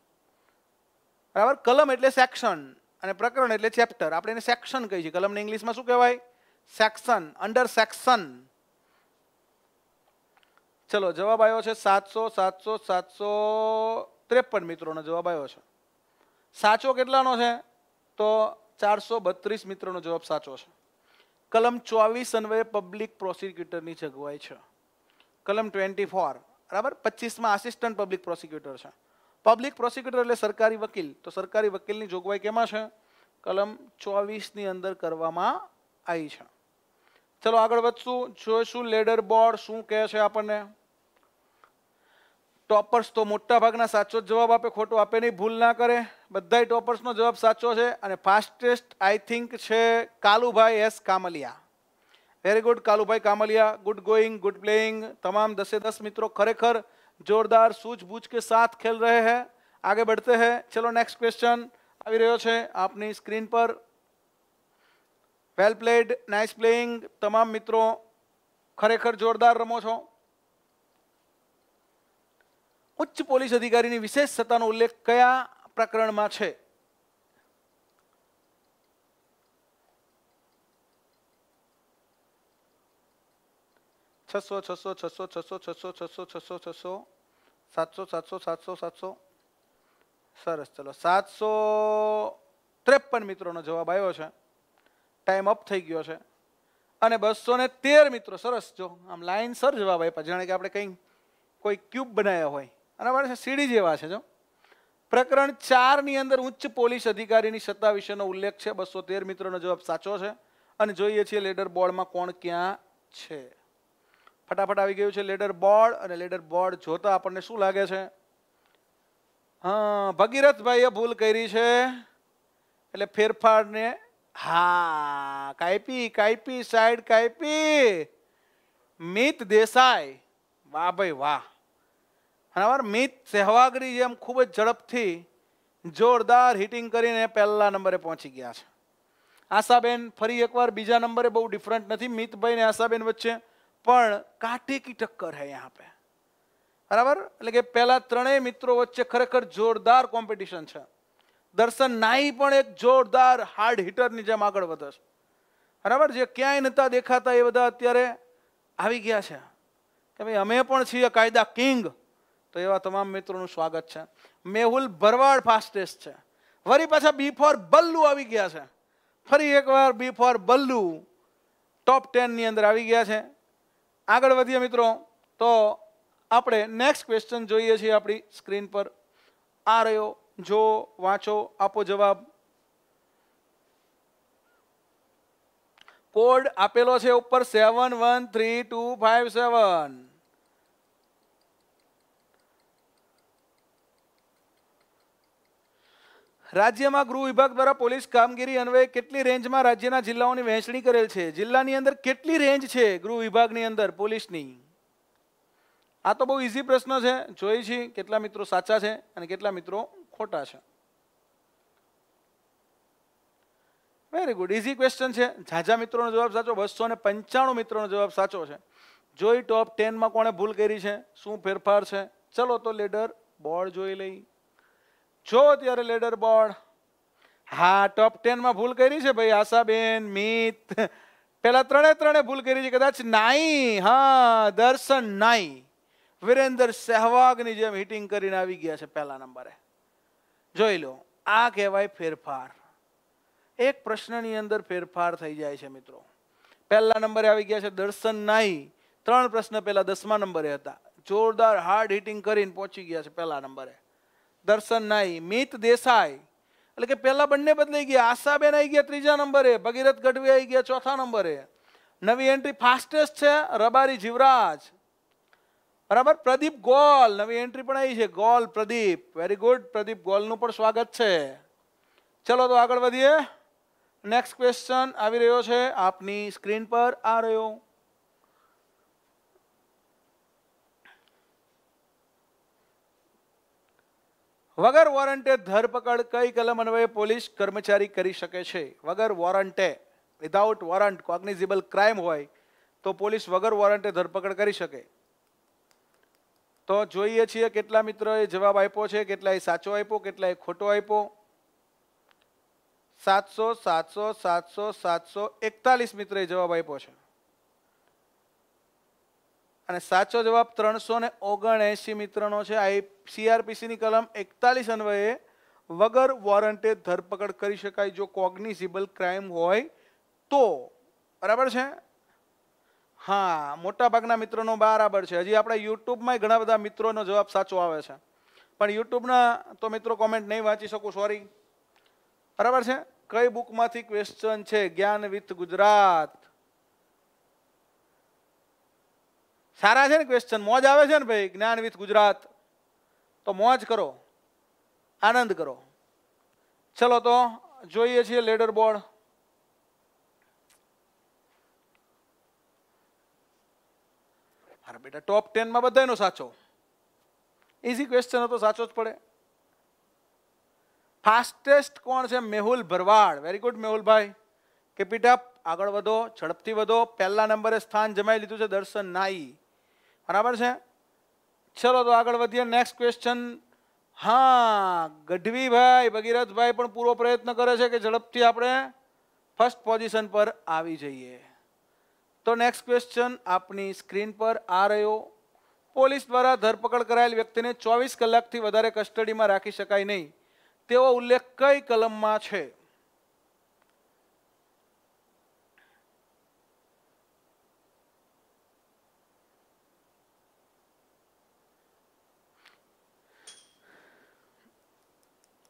બરાબર કલમ એટલે સેક્શન અને પ્રકરણ એટલે ચેપ્ટર આપણે એને સેક્શન કહીએ છીએ કલમને ઇંગ્લિશમાં શું કહેવાય સેક્શન અંડર સેક્શન ચલો જવાબ આવ્યો છે સાતસો સાતસો સાતસો ત્રેપન મિત્રોનો જવાબ આવ્યો છે સાચો કેટલાનો છે તો ચારસો બત્રીસ મિત્રોનો જવાબ સાચો છે કલમ ચોવીસ અન્વયે પબ્લિક પ્રોસિક્યુટરની જોગવાઈ છે કલમ ટ્વેન્ટી ફોર બરાબર પચીસમાં આસિસ્ટન્ટ પબ્લિક પ્રોસિક્યુટર છે પબ્લિક પ્રોસિક્યુટર એટલે સરકારી વકીલ તો સરકારી વકીલની જોગવાઈ કેમાં છે કલમ ચોવીસની અંદર કરવામાં આવી છે ચલો આગળ વધશું જોઈશું લેડર બોર્ડ શું કહે છે આપણને ટોપર્સ તો મોટા ભાગના સાચો જવાબ આપે ખોટો આપે નહીં ભૂલ ના કરે બધાય ટોપર્સનો જવાબ સાચો છે અને ફાસ્ટેસ્ટ આઈ થિંક છે Kalubhai S Kamaliya very good Kalubhai Kamaliya good going good playing તમામ દસે દસ મિત્રો ખરેખર જોરદાર સૂઝબૂઝ કે સાથ ખેલ રહે હે આગે બઢતે હે ચલો નેક્સ્ટ ક્વેશ્ચન આવી રહ્યો છે આપની સ્ક્રીન પર વેલ પ્લેડ નાઇસ પ્લેઇંગ તમામ મિત્રો ખરેખર જોરદાર રમો છો ઉચ્ચ પોલીસ અધિકારીની વિશેષ સત્તાનો ઉલ્લેખ કયા પ્રકરણમાં છે છસો છસો છસો છસો છસો છસો છસો છસો સાતસો સાતસો સાતસો સાતસો સરસ ચલો સાતસો ત્રેપન મિત્રોનો જવાબ આવ્યો છે ટાઈમ અપ થઈ ગયો છે અને બસો ને તેર મિત્રો સરસ જો આમ લાઈન સર જવાબ આપ્યા જાણે કે આપણે કંઈ કોઈ ક્યુબ બનાવ્યા હોય અને માણસ સીડી જેવા છે જો પ્રકરણ ચારની અંદર ઉચ્ચ પોલીસ અધિકારીની સત્તા વિશેનો ઉલ્લેખ છે બસો તેર મિત્રોનો જવાબ સાચો છે અને જોઈએ છીએ લેડર બોર્ડમાં કોણ ક્યાં છે ફટાફટ આવી ગયું છે લેડર બોર્ડ અને લેડર બોર્ડ જોતા આપણને શું લાગે છે હા ભગીરથભાઈએ ભૂલ કરી છે એટલે ફેરફારને હા કાયપી કાયપી સાઈડ કાયપી મિત દેસાઈ વાહ ભાઈ વાહ અને અમારા મિત સહેવાગરી જેમ ખૂબ જ ઝડપથી જોરદાર હિટિંગ કરીને પહેલા નંબરે પહોંચી ગયા છે આશાબેન ફરી એકવાર બીજા નંબરે બહુ ડિફરન્ટ નથી મિતભાઈ ને આશાબેન વચ્ચે પણ કાંટે કી ટક્કર હે યહાં પે બરાબર એટલે કે પહેલા ત્રણેય મિત્રો વચ્ચે ખરેખર જોરદાર કોમ્પિટિશન છે દર્શન નાઈ પણ એક જોરદાર હાર્ડ હિટરની જેમ આગળ વધે છે બરાબર જે ક્યાંય નહોતા દેખાતા એ બધા અત્યારે આવી ગયા છે કે ભાઈ અમે પણ છીએ કાયદા કિંગ તો એવા તમામ મિત્રોનું સ્વાગત છે મેહુલ ભરવાડ ફાસ્ટેસ્ટ છે વરી પાછા બી ફોર બલ્લુ આવી ગયા છે ફરી એકવાર બી ફોર બલ્લુ ટોપ ટેનની અંદર આવી ગયા છે આગળ વધીએ મિત્રો તો આપણે નેક્સ્ટ ક્વેશ્ચન જોઈએ છીએ આપણી સ્ક્રીન પર આ રહ્યો જો વાંચો આપો જવાબ કોડ આપેલો છે ઉપર seven one three two five seven રાજ્યમાં ગૃહ વિભાગ દ્વારા પોલીસ કામગીરી અન્વયે કેટલી રેન્જમાં રાજ્યના જિલ્લાઓની વહેંચણી કરેલ છે જિલ્લાની અંદર કેટલી રેન્જ છે ગૃહ વિભાગની અંદર પોલીસની આ તો બહુ ઇઝી પ્રશ્ન છે જોઈ છીએ કેટલા મિત્રો સાચા છે અને કેટલા મિત્રો ખોટા છે વેરી ગુડ ઇઝી ક્વેશ્ચન છે ઝાઝા મિત્રોનો જવાબ સાચો બસો ને પંચાણું મિત્રોનો જવાબ સાચો છે જોઈ ટોપ ટેનમાં કોણે ભૂલ કરી છે શું ફેરફાર છે ચલો તો લેડર બોર્ડ જોઈ લઈ છો ત્યારે લેડર બોર્ડ હા ટોપ ટેનમાં ભૂલ કરી છે ભાઈ આશાબેન મિત પેલા ત્રણે ત્રણે ભૂલ કરી છે કદાચ નાઈ હા દર્શન નાઈ વિરેન્દર સહેવાગની જેમ હિટિંગ કરીને આવી ગયા છે પહેલા નંબરે જોઈ લો આ કહેવાય ફેરફાર એક પ્રશ્નની અંદર ફેરફાર થઈ જાય છે મિત્રો પહેલા નંબરે આવી ગયા છે દર્શન નાઈ ત્રણ પ્રશ્ન પહેલા દસમા નંબરે હતા જોરદાર હાર્ડ હિટિંગ કરીને પહોંચી ગયા છે પહેલા નંબરે દર્શન દર્શનનાઈ મિત દેસાઈ એટલે કે પહેલા બંને બદલાઈ ગયા આશાબેન આવી ગયા ત્રીજા નંબરે ભગીરથ ગઢવી આવી ગયા ચોથા નંબરે નવી એન્ટ્રી ફાસ્ટેસ્ટ છે રબારી જીવરાજ બરાબર પ્રદીપ ગોલ નવી એન્ટ્રી પણ આવી છે ગોલ પ્રદીપ વેરી ગુડ પ્રદીપ ગોલનું પણ સ્વાગત છે ચલો તો આગળ વધીએ નેક્સ્ટ ક્વેશ્ચન આવી રહ્યો છે આપની સ્ક્રીન પર આ રહ્યો વગર વોરંટે ધરપકડ કઈ કલમ અન્વયે પોલીસ કર્મચારી કરી શકે છે વગર વોરંટે વિધાઉટ વોરંટ કોગ્નિઝિબલ ક્રાઇમ હોય તો પોલીસ વગર વોરંટે ધરપકડ કરી શકે તો જોઈએ છીએ કેટલા મિત્રોએ જવાબ આપ્યો છે કેટલાએ સાચો આપ્યો કેટલાએ ખોટો આપ્યો સાતસો સાતસો સાતસો સાતસો એકતાલીસ મિત્રોએ જવાબ આપ્યો છે અને સાચો જવાબ ત્રણસો ને ઓગણએંશી મિત્રનો છે આ સીઆરપીસીની કલમ એકતાલીસ અન્વયે વગર વોરંટે ધરપકડ કરી શકાય જો કોગ્નિઝિબલ ક્રાઇમ હોય તો બરાબર છે હા મોટાભાગના મિત્રોનો બરાબર છે હજી આપણે યુટ્યુબમાં ઘણા બધા મિત્રોનો જવાબ સાચો આવે છે પણ યુટ્યુબના તો મિત્રો કોમેન્ટ નહીં વાંચી શકું સોરી બરાબર છે કઈ બુકમાંથી ક્વેશ્ચન છે જ્ઞાન વિથ ગુજરાત સારા છે ને ક્વેશ્ચન મોજ આવે છે ને ભાઈ જ્ઞાન વિથ ગુજરાત તો મોજ કરો આનંદ કરો ચલો તો જોઈએ છીએ લેડર બોર્ડ અરે બેટા ટોપ ટેનમાં બધાનો સાચો ઇઝી ક્વેશ્ચન હતો સાચો જ પડે ફાસ્ટેસ્ટ કોણ છે મેહુલ ભરવાડ વેરી ગુડ મેહુલભાઈ કે પીટા આગળ વધો ઝડપથી વધો પહેલા નંબરે સ્થાન જમાઈ લીધું છે દર્શન નાઈ બરાબર છે ચલો તો આગળ વધીએ નેક્સ્ટ ક્વેશ્ચન હા ગઢવીભાઈ ભગીરથભાઈ પણ પૂરો પ્રયત્ન કરે છે કે ઝડપથી આપણે ફર્સ્ટ પોઝિશન પર આવી જઈએ તો નેક્સ્ટ ક્વેશ્ચન આપની સ્ક્રીન પર આ રહ્યો પોલીસ દ્વારા ધરપકડ કરાયેલ વ્યક્તિને ચોવીસ કલાકથી વધારે કસ્ટડીમાં રાખી શકાય નહીં તેવો ઉલ્લેખ કઈ કલમમાં છે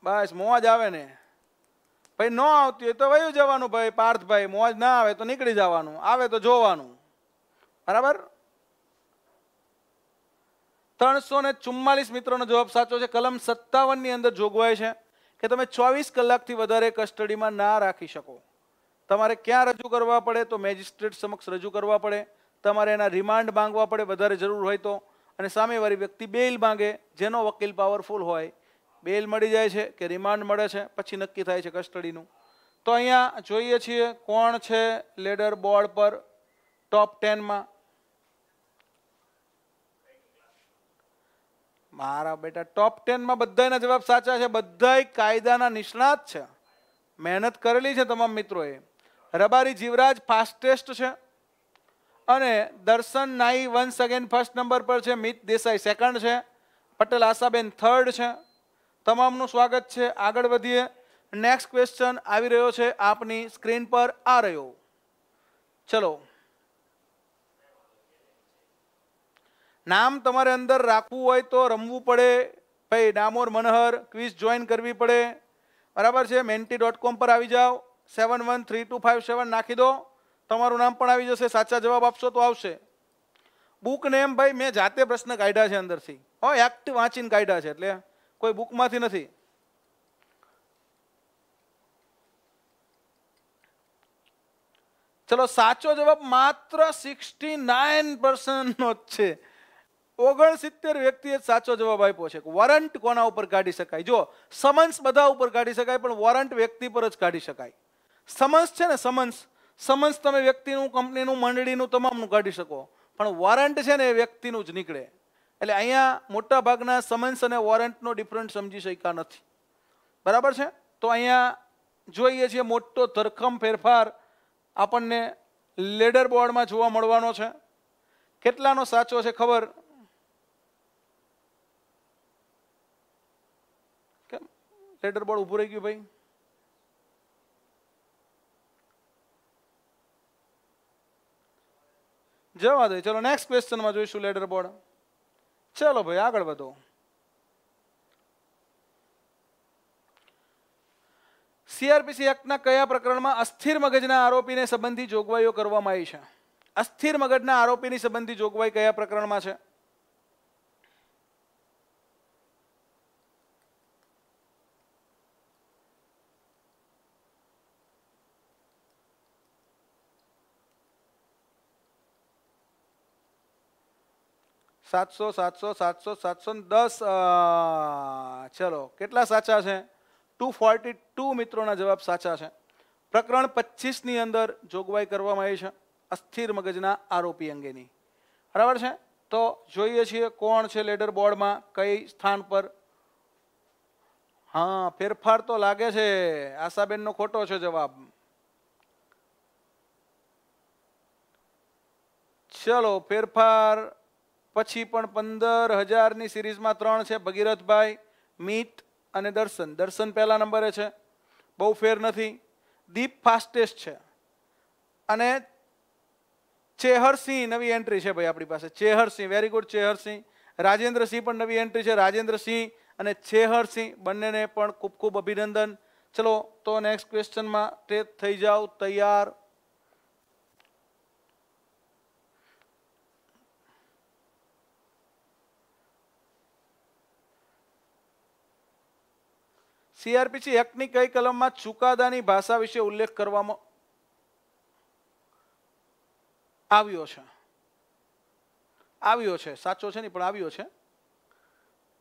બસ મોજ આવે ને ભાઈ ન આવતી હોય તો વયું જવાનું ભાઈ પાર્થભાઈ મોજ ના આવે તો નીકળી જવાનું આવે તો જોવાનું બરાબર ત્રણસો ને ચુમ્માલીસ મિત્રોનો જવાબ સાચો છે કલમ સત્તાવનની અંદર જોગવાઈ છે કે તમે ચોવીસ કલાકથી વધારે કસ્ટડીમાં ના રાખી શકો તમારે ક્યાં રજૂ કરવા પડે તો મેજિસ્ટ્રેટ સમક્ષ રજૂ કરવા પડે તમારે એના રિમાન્ડ માંગવા પડે વધારે જરૂર હોય તો અને સામેવાળી વ્યક્તિ બેઇલ માંગે જેનો વકીલ પાવરફુલ હોય બેલ મળી જાય છે કે રિમાન્ડ મળે છે પછી નક્કી થાય છે કસ્ટડીનું તો અહીંયા જોઈએ છીએ કોણ છે લેડર બોર્ડ પર ટોપ ટેનમાં મારા બેટા ટોપ ટેનમાં બધાના જવાબ સાચા છે બધા કાયદાના નિષ્ણાત છે મહેનત કરેલી છે તમામ મિત્રોએ રબારી જીવરાજ ફાસ્ટેસ્ટ છે અને દર્શન નાઈ વન અગેન ફર્સ્ટ નંબર પર છે મિત દેસાઈ સેકન્ડ છે પટેલ આશાબેન થર્ડ છે તમામનું સ્વાગત છે આગળ વધીએ નેક્સ્ટ ક્વેશ્ચન આવી રહ્યો છે આપની સ્ક્રીન પર આ રહ્યો ચલો નામ તમારે અંદર રાખવું હોય તો રમવું પડે ભાઈ ડામોર મનહર ક્વિઝ જોઈન કરવી પડે બરાબર છે મેન્ટી ડોટ કોમ પર આવી જાઓ seven one three two five seven નાખી દો તમારું નામ પણ આવી જશે સાચા જવાબ આપશો તો આવશે બુક નેમ ભાઈ મેં જાતે પ્રશ્ન કાઢ્યા છે અંદરથી હો એક્ટ વાંચીને કાઢ્યા છે એટલે કોઈ બુકમાંથી નથી ચલો સાચો જવાબ માત્ર સિક્સટી નાઇન પર્સન્ટનો જ છે ઓગણ સિત્તેર વ્યક્તિએ સાચો જવાબ આપ્યો છે વોરંટ કોના ઉપર કાઢી શકાય જો સમન્સ બધા ઉપર કાઢી શકાય પણ વોરંટ વ્યક્તિ પર જ કાઢી શકાય સમન્સ છે ને સમન્સ સમન્સ તમે વ્યક્તિનું કંપનીનું મંડળીનું તમામનું કાઢી શકો પણ વોરંટ છે ને એ વ્યક્તિનું જ નીકળે એટલે અહીંયા મોટાભાગના સમન્સ અને વોરંટનો ડિફરન્ટ સમજી શક્યા નથી બરાબર છે તો અહીંયા જોઈએ છીએ મોટો ધરખમ ફેરફાર આપણને લેડર બોર્ડમાં જોવા મળવાનો છે કેટલાનો સાચો છે ખબર કેમ લેડર બોર્ડ ઊભું રહી ગયું ભાઈ જવા દે ચલો નેક્સ્ટ ક્વેશ્ચનમાં જોઈશું લેડર બોર્ડ ચાલો ભાઈ આગળ વધો સીઆરપીસી એક્ટના કયા પ્રકરણમાં અસ્થિર મગજના આરોપીને સંબંધી જોગવાઈઓ કરવામાં આવી છે અસ્થિર મગજના આરોપીની સંબંધી જોગવાઈ કયા પ્રકરણમાં છે સાતસો સાતસો સાતસો સાતસો દસ ચલો કેટલા સાચા છે ટુ ફોર્ટી ટુ મિત્રોના જવાબ સાચા છે પ્રકરણ પચીસની અંદર જોગવાઈ કરવામાં આવી છે અસ્થિર મગજના આરોપી અંગેની બરાબર છે તો જોઈએ છીએ કોણ છે લેડર બોર્ડમાં કઈ સ્થાન પર હા ફેરફાર તો લાગે છે આશાબેનનો ખોટો છે જવાબ ચલો ફેરફાર પછી પણ પંદર હજારની સિરીઝમાં ત્રણ છે ભગીરથભાઈ મીત અને દર્શન દર્શન પહેલા નંબરે છે બહુ ફેર નથી દીપ ફાસ્ટેસ્ટ છે અને ચેહરસિંહ નવી એન્ટ્રી છે ભાઈ આપણી પાસે ચેહરસિંહ વેરી ગુડ ચેહરસિંહ રાજેન્દ્રસિંહ પણ નવી એન્ટ્રી છે રાજેન્દ્રસિંહ અને ચેહરસિંહ બંનેને પણ ખૂબ ખૂબ અભિનંદન ચલો તો નેક્સ્ટ ક્વેશ્ચનમાં તે થઈ જાઓ તૈયાર સીઆરપીસી એક્ટની કઈ કલમમાં ચુકાદાની ભાષા વિશે ઉલ્લેખ કરવામાં આવ્યો છે આવ્યો છે સાચો છે નહીં પણ આવ્યો છે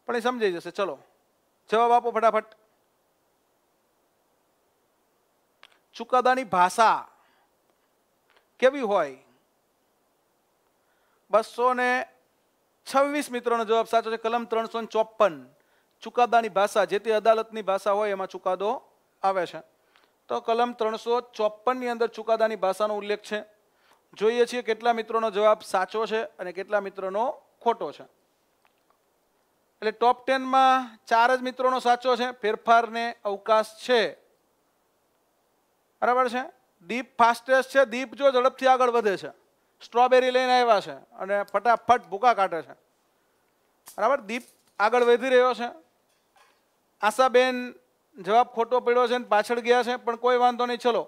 પણ એ સમજાઈ જશે ચલો જવાબ આપો ફટાફટ ચુકાદાની ભાષા કેવી હોય બસો ને છવ્વીસ મિત્રોનો જવાબ સાચો છે કલમ ત્રણસો ચોપન ચુકાદાની ભાષા જે તે અદાલતની ભાષા હોય એમાં ચુકાદો આવે છે તો કલમ ત્રણસો ચોપનની અંદર ચુકાદાની ભાષાનો ઉલ્લેખ છે જોઈએ છીએ કેટલા મિત્રોનો જવાબ સાચો છે અને કેટલા મિત્રોનો ખોટો છે એટલે ટોપ ટેનમાં ચાર જ મિત્રોનો સાચો છે ફેરફારને અવકાશ છે બરાબર છે દીપ ફાસ્ટેસ્ટ છે દીપ જો ઝડપથી આગળ વધે છે સ્ટ્રોબેરી લઈને આવ્યા છે અને ફટાફટ ભૂકા કાઢે છે બરાબર દીપ આગળ વધી રહ્યો છે આશાબેન જવાબ ખોટો પડ્યો છે ને પાછળ ગયા છે પણ કોઈ વાંધો નહીં ચલો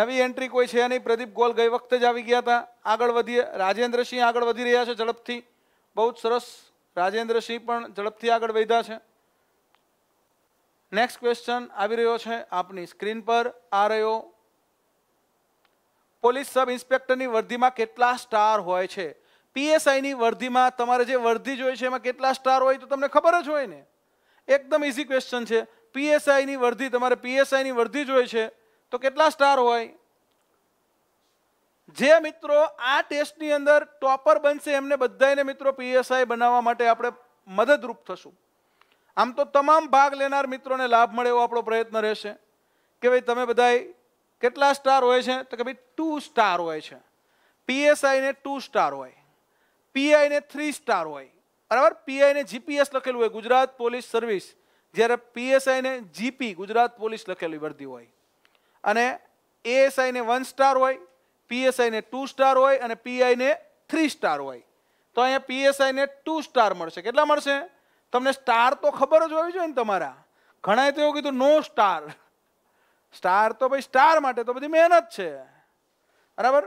નવી એન્ટ્રી કોઈ છે નહીં પ્રદીપ ગોલ ગઈ વખતે જ આવી ગયા હતા આગળ વધીએ રાજેન્દ્રસિંહ આગળ વધી રહ્યા છે ઝડપથી બહુ જ સરસ રાજેન્દ્રસિંહ પણ ઝડપથી આગળ વધ્યા છે નેક્સ્ટ ક્વેશ્ચન આવી રહ્યો છે આપની સ્ક્રીન પર આ રહ્યો પોલીસ સબ ઇન્સ્પેક્ટરની વર્ધીમાં કેટલા સ્ટાર હોય છે પીએસઆઈની વર્ધીમાં તમારે જે વર્ધી જોઈએ છે એમાં કેટલા સ્ટાર હોય તો તમને ખબર જ હોય ને એકદમ ઇઝી ક્વેશ્ચન છે પીએસઆઈની વર્ધી તમારે પીએસઆઈની વર્ધી જોઈએ છે તો કેટલા સ્ટાર હોય જે મિત્રો આ ટેસ્ટની અંદર ટોપર બનશે એમને બધાને મિત્રો પીએસઆઈ બનાવવા માટે આપણે મદદરૂપ થશું આમ તો તમામ ભાગ લેનાર મિત્રોને લાભ મળે એવો આપણો પ્રયત્ન રહેશે કે ભાઈ તમે બધાએ કેટલા સ્ટાર હોય છે તો કે ભાઈ ટુ સ્ટાર હોય છે પીએસઆઈને ટુ સ્ટાર હોય પીઆઈને થ્રી સ્ટાર હોય બરાબર પીઆઈને જીપીએસ લખેલું હોય ગુજરાત પોલીસ સર્વિસ જ્યારે પીએસઆઈને જીપી ગુજરાત પોલીસ લખેલી વર્દી હોય અને એએસઆઈને વન સ્ટાર હોય પીએસઆઈને ટુ સ્ટાર હોય અને પીઆઈને થ્રી સ્ટાર હોય તો અહીંયા પીએસઆઈને ટુ સ્ટાર મળશે કેટલા મળશે તમને સ્ટાર તો ખબર જ હોવી જોઈએ ને તમારા ઘણાએ તો એવું કીધું નો સ્ટાર સ્ટાર તો ભાઈ સ્ટાર માટે તો બધી મહેનત છે બરાબર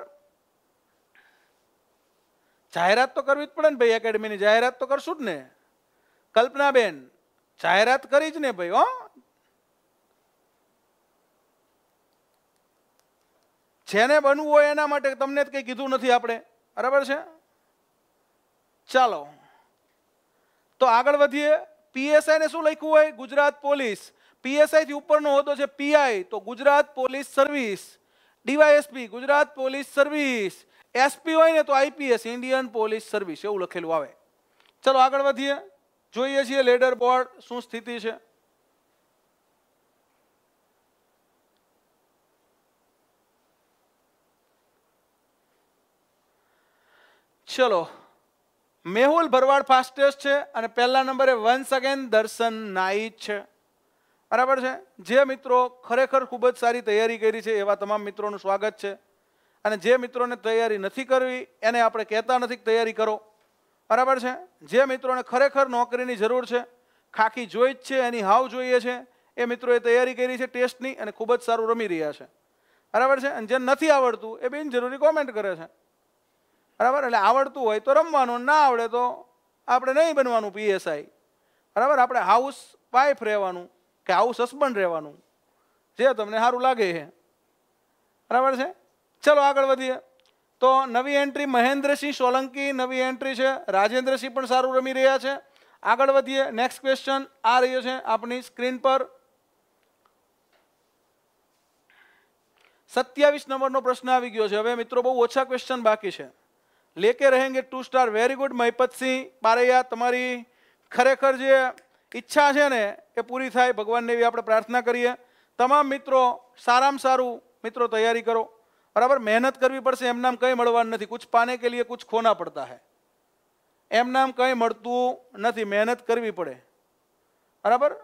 જાહેરાત તો કરવી જ પડે ને ભાઈ એકેડમીની જાહેરાત તો કરશું જ ને કલ્પનાબેન જાહેરાત કરી જ ને ભાઈ હો જેને બનવું હોય એના માટે તમને જ કંઈ કીધું નથી આપણે બરાબર છે ચાલો તો આગળ વધીએ પીએસઆઈને શું લખ્યું હોય ગુજરાત પોલીસ પીએસઆઈથી ઉપરનો હોદ્દો છે પીઆઈ તો Gujarat police service DYSP Gujarat police service SP હોય ને તો આઈપીએસ ઇન્ડિયન પોલીસ સર્વિસ એવું લખેલું આવે ચલો આગળ વધીએ જોઈએ છીએ લેડર બોર્ડ શું સ્થિતિ છે ચલો મેહુલ ભરવાડ ફાસ્ટેસ્ટ છે અને પહેલા નંબરે વન્સ અગેન દર્શન નાઈચ છે બરાબર છે જે મિત્રો ખરેખર ખૂબ જ સારી તૈયારી કરી છે એવા તમામ મિત્રોનું સ્વાગત છે અને જે મિત્રોને તૈયારી નથી કરવી એને આપણે કહેતા નથી તૈયારી કરો બરાબર છે જે મિત્રોને ખરેખર નોકરીની જરૂર છે ખાખી જોઈ જ છે એની હાવ જોઈએ છે એ મિત્રોએ તૈયારી કરી છે ટેસ્ટની અને ખૂબ જ સારું રમી રહ્યા છે બરાબર છે અને જે નથી આવડતું એ બિનજરૂરી કોમેન્ટ કરે છે બરાબર એટલે આવડતું હોય તો રમવાનું ના આવડે તો આપણે નહીં બનવાનું પીએસઆઈ બરાબર આપણે હાઉસ વાઇફ રહેવાનું કે હાઉસ હસબન્ડ રહેવાનું જે તમને સારું લાગે છે બરાબર છે ચલો આગળ વધીએ તો નવી એન્ટ્રી મહેન્દ્રસિંહ સોલંકી નવી એન્ટ્રી છે રાજેન્દ્રસિંહ પણ સારું રમી રહ્યા છે આગળ વધીએ નેક્સ્ટ ક્વેશ્ચન આ રહ્યો છે આપની સ્ક્રીન પર સત્યાવીસ નંબરનો પ્રશ્ન આવી ગયો છે હવે મિત્રો બહુ ઓછા ક્વેશ્ચન બાકી છે લેકે રહેંગે two star very good Mahipatsinh Paraiya તમારી ખરેખર જે ઈચ્છા છે ને એ પૂરી થાય ભગવાનને એવી આપણે પ્રાર્થના કરીએ તમામ મિત્રો સારામાં સારું મિત્રો તૈયારી કરો બરાબર મહેનત કરવી પડશે एम नाम कहीं मलवा नहीं कुछ पाने के लिए कुछ खोना पड़ता है एम नाम कहीं मलतू नहीं मेहनत करवी पड़े बराबर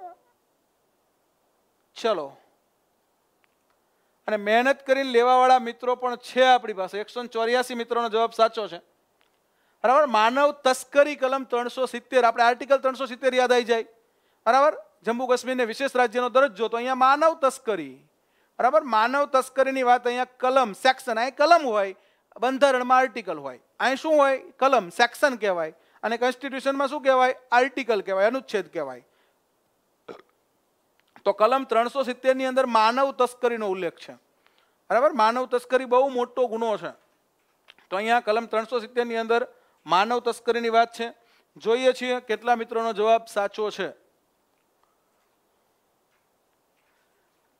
ચલો અને મહેનત કરીને લેવાવાળા મિત્રો પણ છે આપણી પાસે એકસો ચોર્યાસી મિત્રોનો જવાબ સાચો છે બરાબર માનવ તસ્કરી કલમ ત્રણસો સિત્તેર આપણે આર્ટિકલ ત્રણસો સિત્તેર યાદ આવી જાય બરાબર જમ્મુ કાશ્મીરને વિશેષ રાજ્યનો દરજ્જો તો અહીંયા માનવ તસ્કરી બરાબર માનવ તસ્કરીની વાત અહીંયા કલમ સેક્શન અહીં કલમ હોય બંધારણમાં આર્ટિકલ હોય અહીં શું હોય કલમ સેક્શન કહેવાય અને કોન્સ્ટિટ્યુશનમાં શું કહેવાય આર્ટિકલ કહેવાય અનુચ્છેદ કહેવાય તો કલમ ત્રણસો સિત્તેરની અંદર માનવ તસ્કરીનો ઉલ્લેખ છે બરાબર માનવ તસ્કરી બહુ મોટો ગુનો છે તો અહીંયા કલમ ત્રણસો સિત્તેરની અંદર માનવ તસ્કરીની વાત છે જોઈએ છીએ કેટલા મિત્રોનો જવાબ સાચો છે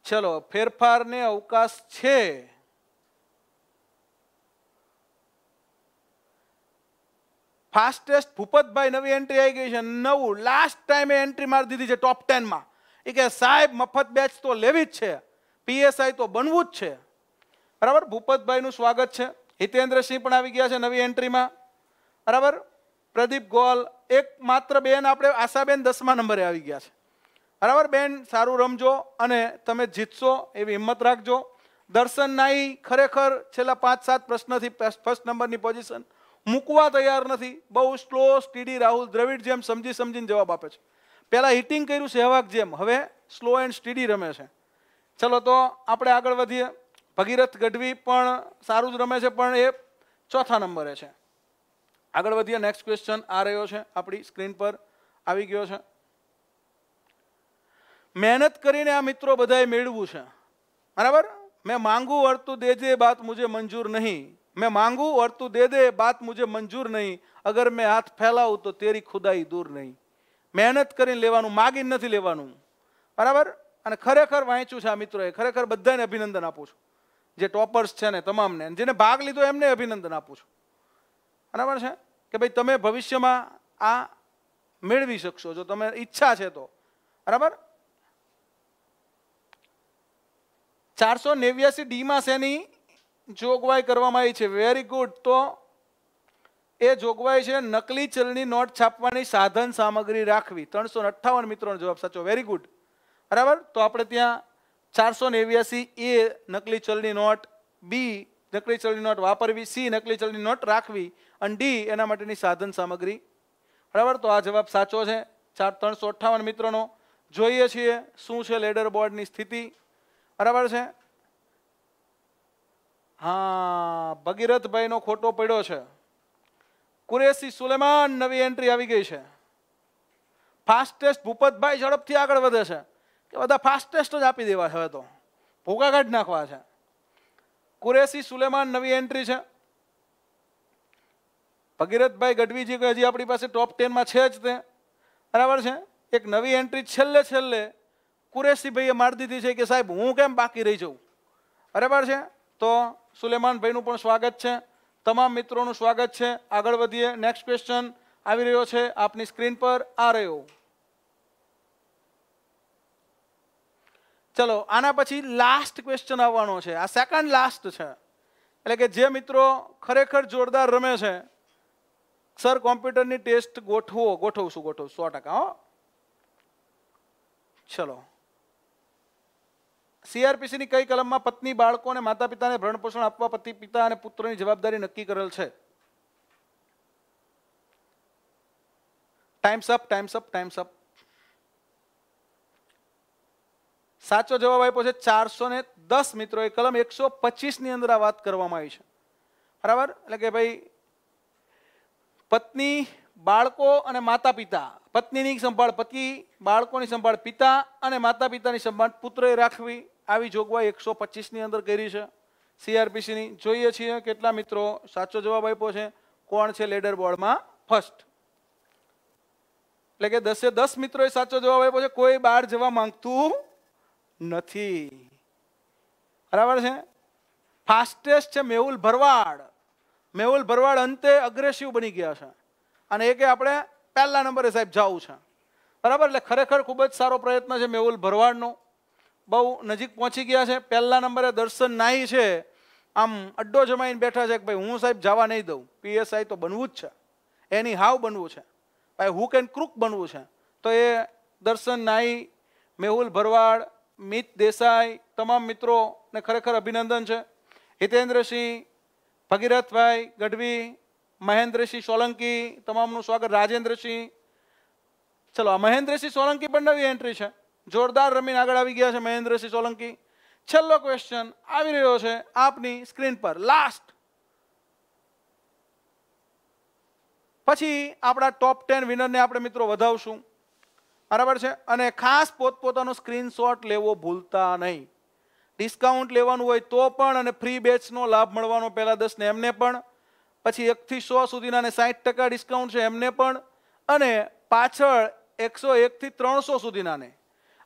ચલો ફેરફારને અવકાશ છે ફાસ્ટેસ્ટ ભૂપતભાઈ નવી એન્ટ્રી આવી ગઈ છે નવું લાસ્ટ ટાઈમે એન્ટ્રી મારી દીધી છે ટોપ ટેનમાં એ કે સાહેબ મફત બેચ તો લેવી જ છે પીએસઆઈ તો બનવું જ છે બરાબર ભૂપતભાઈનું સ્વાગત છે હિતેન્દ્રસિંહ પણ આવી ગયા છે નવી એન્ટ્રીમાં બરાબર પ્રદીપ ગોલ એક માત્ર બેન આપણે આશાબેન દસમા નંબરે આવી ગયા છે બરાબર બેન સારું રમજો અને તમે જીતશો એવી હિંમત રાખજો દર્શન નાઈ ખરેખર છેલ્લા પાંચ સાત પ્રશ્નથી ફર્સ્ટ નંબરની પોઝિશન મૂકવા તૈયાર નથી બહુ સ્લો સ્ટીડી રાહુલ દ્રવિડ જેમ સમજી સમજીને જવાબ આપે છે પહેલાં હિટિંગ કર્યું સહેવાગ જેમ હવે સ્લો એન્ડ સ્ટીડી રમે છે ચલો તો આપણે આગળ વધીએ ભગીરથ ગઢવી પણ સારું જ રમે છે પણ એ ચોથા નંબરે છે આગળ વધીએ નેક્સ્ટ ક્વેશ્ચન આ રહ્યો છે આપણી સ્ક્રીન પર આવી ગયો છે મહેનત કરીને આ મિત્રો બધાએ મેળવું છે બરાબર મેં માંગું और દે દે બાત बात મંજૂર નહીં મેં मैं मांगू દે દે બાત दे મંજૂર નહીં અગર મેં હાથ ફેલાવું તો તેરી ખુદાઈ દૂર નહીં મહેનત કરીને લેવાનું માગીને નથી લેવાનું બરાબર અને ખરેખર વાંચ્યું છે આ મિત્રોએ ખરેખર બધાને અભિનંદન આપું છું જે ટોપર્સ છે ને તમામને જેને ભાગ લીધો એમને અભિનંદન આપું છું બરાબર છે કે ભાઈ તમે ભવિષ્યમાં આ મેળવી શકશો જો તમે ઈચ્છા છે તો બરાબર ચારસો નેવ્યાસી ડીમાં શેની જોગવાઈ કરવામાં આવી છે વેરી ગુડ તો એ જોગવાઈ છે નકલી ચલની નોટ છાપવાની સાધન સામગ્રી રાખવી ત્રણસો અઠ્ઠાવન મિત્રોનો જવાબ સાચો વેરી ગુડ બરાબર તો આપણે ત્યાં ચારસો નેવ્યાસી એ નકલી ચલની નોટ બી નકલી ચલની નોટ વાપરવી સી નકલી ચલની નોટ રાખવી અને ડી એના માટેની સાધન સામગ્રી બરાબર તો આ જવાબ સાચો છે ચાર ત્રણસો અઠ્ઠાવન મિત્રોનો જોઈએ છીએ શું છે લેડર બોર્ડની સ્થિતિ બરાબર છે હા ભગીરથભાઈનો ખોટો પડ્યો છે કુરેશી સુલેમાન નવી એન્ટ્રી આવી ગઈ છે ફાસ્ટેસ્ટ ભૂપતભાઈ ઝડપથી આગળ વધે છે કે બધા ફાસ્ટેસ્ટ જ આપી દેવા હવે તો ભૂકા નાખવા છે કુરેશી સુલેમાન નવી એન્ટ્રી છે ભગીરથભાઈ ગઢવીજી હજી આપણી પાસે ટોપ ટેનમાં છે જ તે બરાબર છે એક નવી એન્ટ્રી છેલ્લે છેલ્લે કુરેશીભાઈએ મારી દીધી છે કે સાહેબ હું કેમ બાકી રહી જાઉં બરાબર છે તો સુલેમાનભાઈનું પણ સ્વાગત છે તમામ મિત્રોનું સ્વાગત છે આગળ વધીએ નેક્સ્ટ ક્વેશ્ચન આવી રહ્યો છે આપની સ્ક્રીન પર આ રહ્યો ચલો આના પછી લાસ્ટ ક્વેશ્ચન આવવાનો છે આ સેકન્ડ લાસ્ટ છે એટલે કે જે મિત્રો ખરેખર જોરદાર રમે છે સર કોમ્પ્યુટરની ટેસ્ટ ગોઠવો ગોઠવશું ગોઠવું સો ટકા હો ચલો સીઆરપીસીની કઈ કલમમાં પત્ની બાળકો અને માતા પિતાને ભરણપોષણ આપવા પતિ પિતા અને પુત્રની જવાબદારી નક્કી કરેલ છે time's up time's up time's up સાચો જવાબ આપ્યો છે ચારસો ને દસ મિત્રો એ કલમ એકસો પચીસની અંદર આ વાત કરવામાં આવી છે બરાબર એટલે કે ભાઈ પત્ની બાળકો અને માતા પિતા પત્નીની સંભાળ પતિ બાળકોની સંભાળ પિતા અને માતા પિતાની સંભાળ પુત્રએ રાખવી આવી જોગવાઈ એકસો પચીસની અંદર કરી છે સીઆરપીસીની જોઈએ છીએ કેટલા મિત્રો સાચો જવાબ આપ્યો છે કોણ છે લેડર બોર્ડમાં ફર્સ્ટ એટલે કે દસે દસ મિત્રોએ સાચો જવાબ આપ્યો છે કોઈ બહાર જવા માંગતું નથી બરાબર છે ફાસ્ટેસ્ટ છે મેહુલ ભરવાડ મેહુલ ભરવાડ અંતે અગ્રેસિવ બની ગયા છે અને એ કે આપણે પહેલા નંબરે સાહેબ જવું છે બરાબર એટલે ખરેખર ખૂબ જ સારો પ્રયત્ન છે મેહુલ ભરવાડનો બહુ નજીક પહોંચી ગયા છે પહેલા નંબરે દર્શન નાઈ છે આમ અડ્ડો જમાઈને બેઠા છે કે ભાઈ હું સાહેબ જવા નહીં દઉં પીએસઆઈ તો બનવું જ છે એની હાવ બનવું છે ભાઈ હુક એન્ડ ક્રુક બનવું છે તો એ દર્શન નાઈ મેહુલ ભરવાડ મિત દેસાઈ તમામ મિત્રોને ખરેખર અભિનંદન છે હિતેન્દ્રસિંહ ભગીરથભાઈ ગઢવી મહેન્દ્રસિંહ સોલંકી તમામનું સ્વાગત રાજેન્દ્રસિંહ ચલો મહેન્દ્રસિંહ સોલંકી પણ નવી એન્ટ્રી છે જોરદાર રમીને આગળ આવી ગયા છે મહેન્દ્રસિંહ સોલંકી છેલ્લો ક્વેશ્ચન આવી રહ્યો છે આપની સ્ક્રીન પર લાસ્ટ પછી આપણા ટોપ ટેન વિનરને આપણે મિત્રો વધાવશું બરાબર છે અને ખાસ પોતપોતાનો સ્ક્રીનશોટ લેવો ભૂલતા નહીં ડિસ્કાઉન્ટ લેવાનું હોય તો પણ અને ફ્રી બેચનો લાભ મળવાનો પહેલાં દસને એમને પણ પછી એકથી સો સુધીના ને સાઠ ટકા ડિસ્કાઉન્ટ છે એમને પણ અને પાછળ એકસો એકથી ત્રણસો સુધીનાને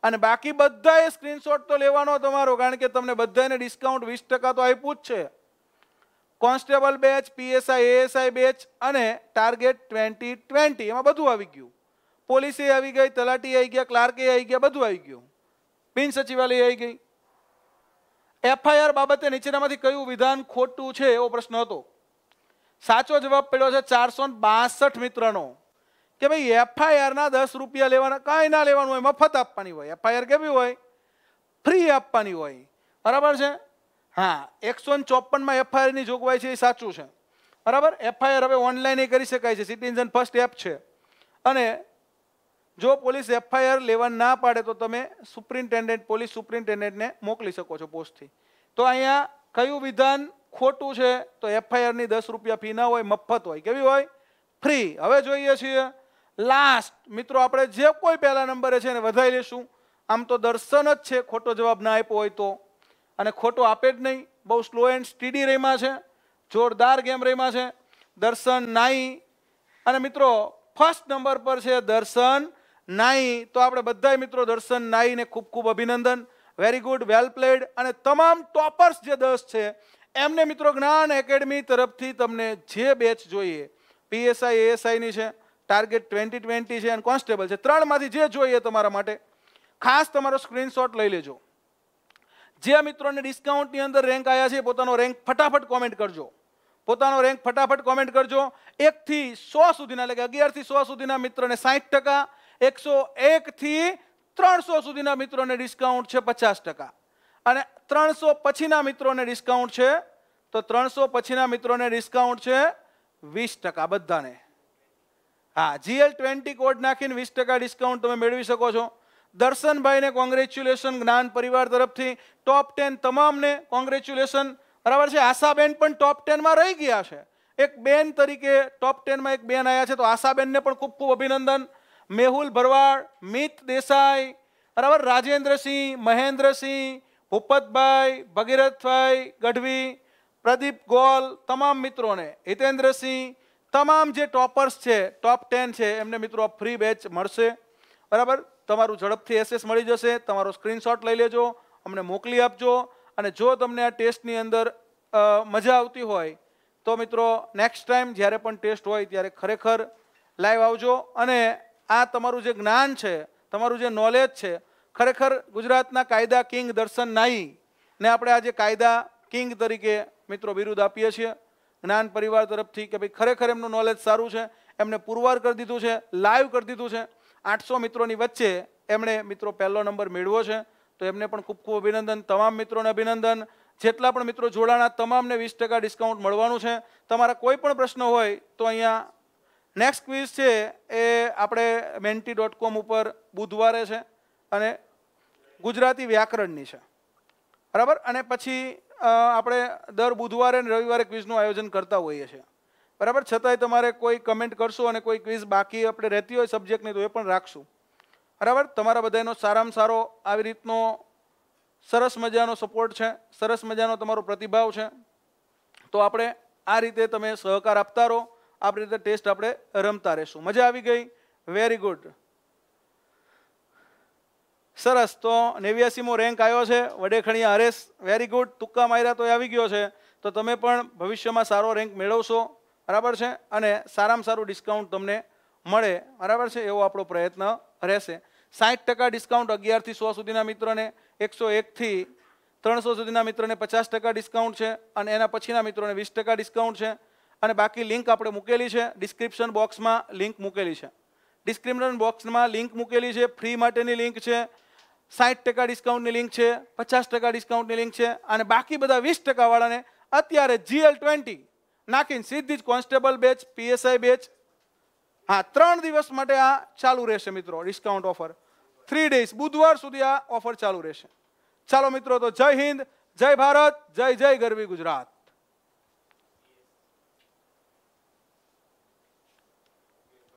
અને બાકી બધાએ સ્ક્રીનશોટ તો લેવાનો તમારો કારણ કે તમને બધાને ડિસ્કાઉન્ટ વીસ ટકા તો આપ્યું જ છે constable batch PSI ASI batch અને ટાર્ગેટ ટ્વેન્ટી ટ્વેન્ટી એમાં બધું આવી ગયું પોલીસે આવી ગઈ તલાટી આવી ગયા ક્લાર્કે આવી ગયા બધું આવી ગયું બિન સચિવાલય આવી ગઈ એફઆઈઆર બાબતે નીચેનામાંથી કયું વિધાન ખોટું છે એવો પ્રશ્ન હતો સાચો જવાબ પડ્યો છે ચારસો બાસઠ મિત્રનો કે ભાઈ એફઆઈઆરના દસ રૂપિયા લેવાના કાંઈ ના લેવાનું હોય મફત આપવાની હોય એફઆઈઆર કેવી હોય ફ્રી આપવાની હોય બરાબર છે હા એકસો ચોપનમાં એફઆઈઆરની જોગવાઈ છે એ સાચું છે બરાબર એફઆઈઆર હવે ઓનલાઈન કરી શકાય છે સિટીઝન ફર્સ્ટ એપ છે અને જો પોલીસ એફઆઈઆર લેવા ના પાડે તો તમે સુપ્રિન્ટેન્ડન્ટ પોલીસ સુપ્રિન્ટેન્ડન્ટને મોકલી શકો છો પોસ્ટથી તો અહીંયા કયું વિધાન ખોટું છે તો એફઆઈઆરની દસ રૂપિયા ફી ના હોય મફત હોય કેવી હોય ફ્રી હવે જોઈએ છીએ લાસ્ટ મિત્રો આપણે જે કોઈ પહેલા નંબરે છે એને વધારી લેશું આમ તો દર્શન જ છે ખોટો જવાબ ના આપ્યો હોય તો અને ખોટો આપે જ નહીં બહુ સ્લો એન્ડ સ્ટીડી રેમાં છે જોરદાર ગેમ રેમાં છે દર્શન નાઈ અને મિત્રો ફર્સ્ટ નંબર પર છે દર્શન નાઈ તો આપણે બધા મિત્રો દર્શન નાઈને ખૂબ ખૂબ અભિનંદન વેરી ગુડ વેલ પ્લેડ અને તમામ ટોપર્સ જે દસ છે એમને મિત્રો જ્ઞાન એકેડમી તરફથી તમને જે બેચ જોઈએ પીએસઆઈ એએસઆઈની છે ટાર્ગેટ ટ્વેન્ટી ટ્વેન્ટી છે અને કોન્સ્ટેબલ છે ત્રણમાંથી જે જોઈએ તમારા માટે ખાસ તમારો સ્ક્રીનશોટ લઈ લેજો જે મિત્રોને ડિસ્કાઉન્ટની અંદર રેન્ક આવ્યા છે પોતાનો રેન્ક ફટાફટ કોમેન્ટ કરજો પોતાનો રેન્ક ફટાફટ કોમેન્ટ કરજો એકથી સો સુધીના એટલે કે અગિયારથી સો સુધીના મિત્રોને સાઠ ટકા એકસો એકથી ત્રણસો સુધીના મિત્રોને ડિસ્કાઉન્ટ છે પચાસ ટકા અને ત્રણસો પછીના મિત્રોને ડિસ્કાઉન્ટ છે તો ત્રણસો પછીના મિત્રોને ડિસ્કાઉન્ટ છે વીસ ટકા બધાને હા જીએલ ટ્વેન્ટી કોડ નાખીને વીસ ટકા ડિસ્કાઉન્ટ તમે મેળવી શકો છો દર્શનભાઈને કોંગ્રેચ્યુલેશન જ્ઞાન પરિવાર તરફથી ટોપ ટેન તમામને કોંગ્રેચ્યુલેશન બરાબર છે આશાબેન પણ ટોપ ટેનમાં રહી ગયા છે એક બેન તરીકે ટોપ ટેનમાં એક બેન આવ્યા છે તો આશાબેનને પણ ખૂબ ખૂબ અભિનંદન મેહુલ ભરવાડ મિત દેસાઈ બરાબર રાજેન્દ્રસિંહ મહેન્દ્રસિંહ ભૂપતભાઈ ભગીરથભાઈ ગઢવી પ્રદીપ ગોલ તમામ મિત્રોને હિતેન્દ્રસિંહ તમામ જે ટોપર્સ છે ટોપ ટેન છે એમને મિત્રો ફ્રી બેચ મળશે બરાબર તમારું ઝડપથી એસેસ મળી જશે તમારો સ્ક્રીનશોટ લઈ લેજો અમને મોકલી આપજો અને જો તમને આ ટેસ્ટની અંદર મજા આવતી હોય તો મિત્રો નેક્સ્ટ ટાઈમ જ્યારે પણ ટેસ્ટ હોય ત્યારે ખરેખર લાઈવ આવજો અને આ તમારું જે જ્ઞાન છે તમારું જે નોલેજ છે ખરેખર ગુજરાતના કાયદા કિંગ દર્શન નાઈ ને આપણે આજે કાયદા કિંગ તરીકે મિત્રો બિરુદ આપીએ છીએ જ્ઞાન પરિવાર તરફથી કે ભાઈ ખરેખર એમનું નોલેજ સારું છે એમને પુરવાર કરી દીધું છે લાઈવ કરી દીધું છે આઠસો મિત્રોની વચ્ચે એમણે મિત્રો પહેલો નંબર મેળવ્યો છે તો એમને પણ ખૂબ ખૂબ અભિનંદન તમામ મિત્રોને અભિનંદન જેટલા પણ મિત્રો જોડાણા તમામને વીસ ટકા ડિસ્કાઉન્ટ મળવાનું છે તમારા કોઈ પણ પ્રશ્ન હોય તો અહીંયા નેક્સ્ટ ક્વિઝ છે એ આપણે મેન્ટી ડોટ કોમ ઉપર બુધવારે છે અને ગુજરાતી વ્યાકરણની છે બરાબર અને પછી આપણે દર બુધવારે અને રવિવારે ક્વિઝનું આયોજન કરતા હોઈએ છીએ બરાબર છતાંય તમારે કોઈ કમેન્ટ કરશો અને કોઈ ક્વિઝ બાકી આપણે રહેતી હોય સબ્જેક્ટની તો એ પણ રાખશું બરાબર તમારા બધાનો સારામાં સારો આવી રીતનો સરસ મજાનો સપોર્ટ છે સરસ મજાનો તમારો પ્રતિભાવ છે તો આપણે આ રીતે તમે સહકાર આપતા રહો આપણી રીતે ટેસ્ટ આપણે રમતા રહેશું મજા આવી ગઈ વેરી ગુડ સરસ તો નેવ્યાસીમો રેન્ક આવ્યો છે વડેખણીયા હરેશ વેરી ગુડ તુક્કા માર્યા તો આવી ગયો છે તો તમે પણ ભવિષ્યમાં સારો રેન્ક મેળવશો બરાબર છે અને સારામાં સારું ડિસ્કાઉન્ટ તમને મળે બરાબર છે એવો આપણો પ્રયત્ન રહેશે સાઠ ટકા ડિસ્કાઉન્ટ અગિયારથી સો સુધીના મિત્રોને એકસો એકથી ત્રણસો સુધીના મિત્રોને પચાસ ટકા ડિસ્કાઉન્ટ છે અને એના પછીના મિત્રોને વીસ ટકા ડિસ્કાઉન્ટ છે અને બાકી લિંક આપણે મૂકેલી છે ડિસ્ક્રિપ્શન બોક્સમાં લિંક મૂકેલી છે ડિસ્ક્રિપ્શન બોક્સમાં લિંક મૂકેલી છે ફ્રી માટેની લિંક છે સાઠ ટકા ડિસ્કાઉન્ટની લિંક છે પચાસ ટકા ડિસ્કાઉન્ટની લિંક છે અને બાકી બધા વીસ ટકાવાળાને અત્યારે જીએલ ટ્વેન્ટી નાખીને સીધી જ કોન્સ્ટેબલ બેચ પીએસઆઈ બેચ હા ત્રણ દિવસ માટે આ ચાલુ રહેશે મિત્રો ડિસ્કાઉન્ટ ઓફર થ્રી ડેઝ બુધવાર સુધી આ ઓફર ચાલુ રહેશે ચાલો મિત્રો તો જય હિન્દ જય ભારત જય જય ગરવી ગુજરાત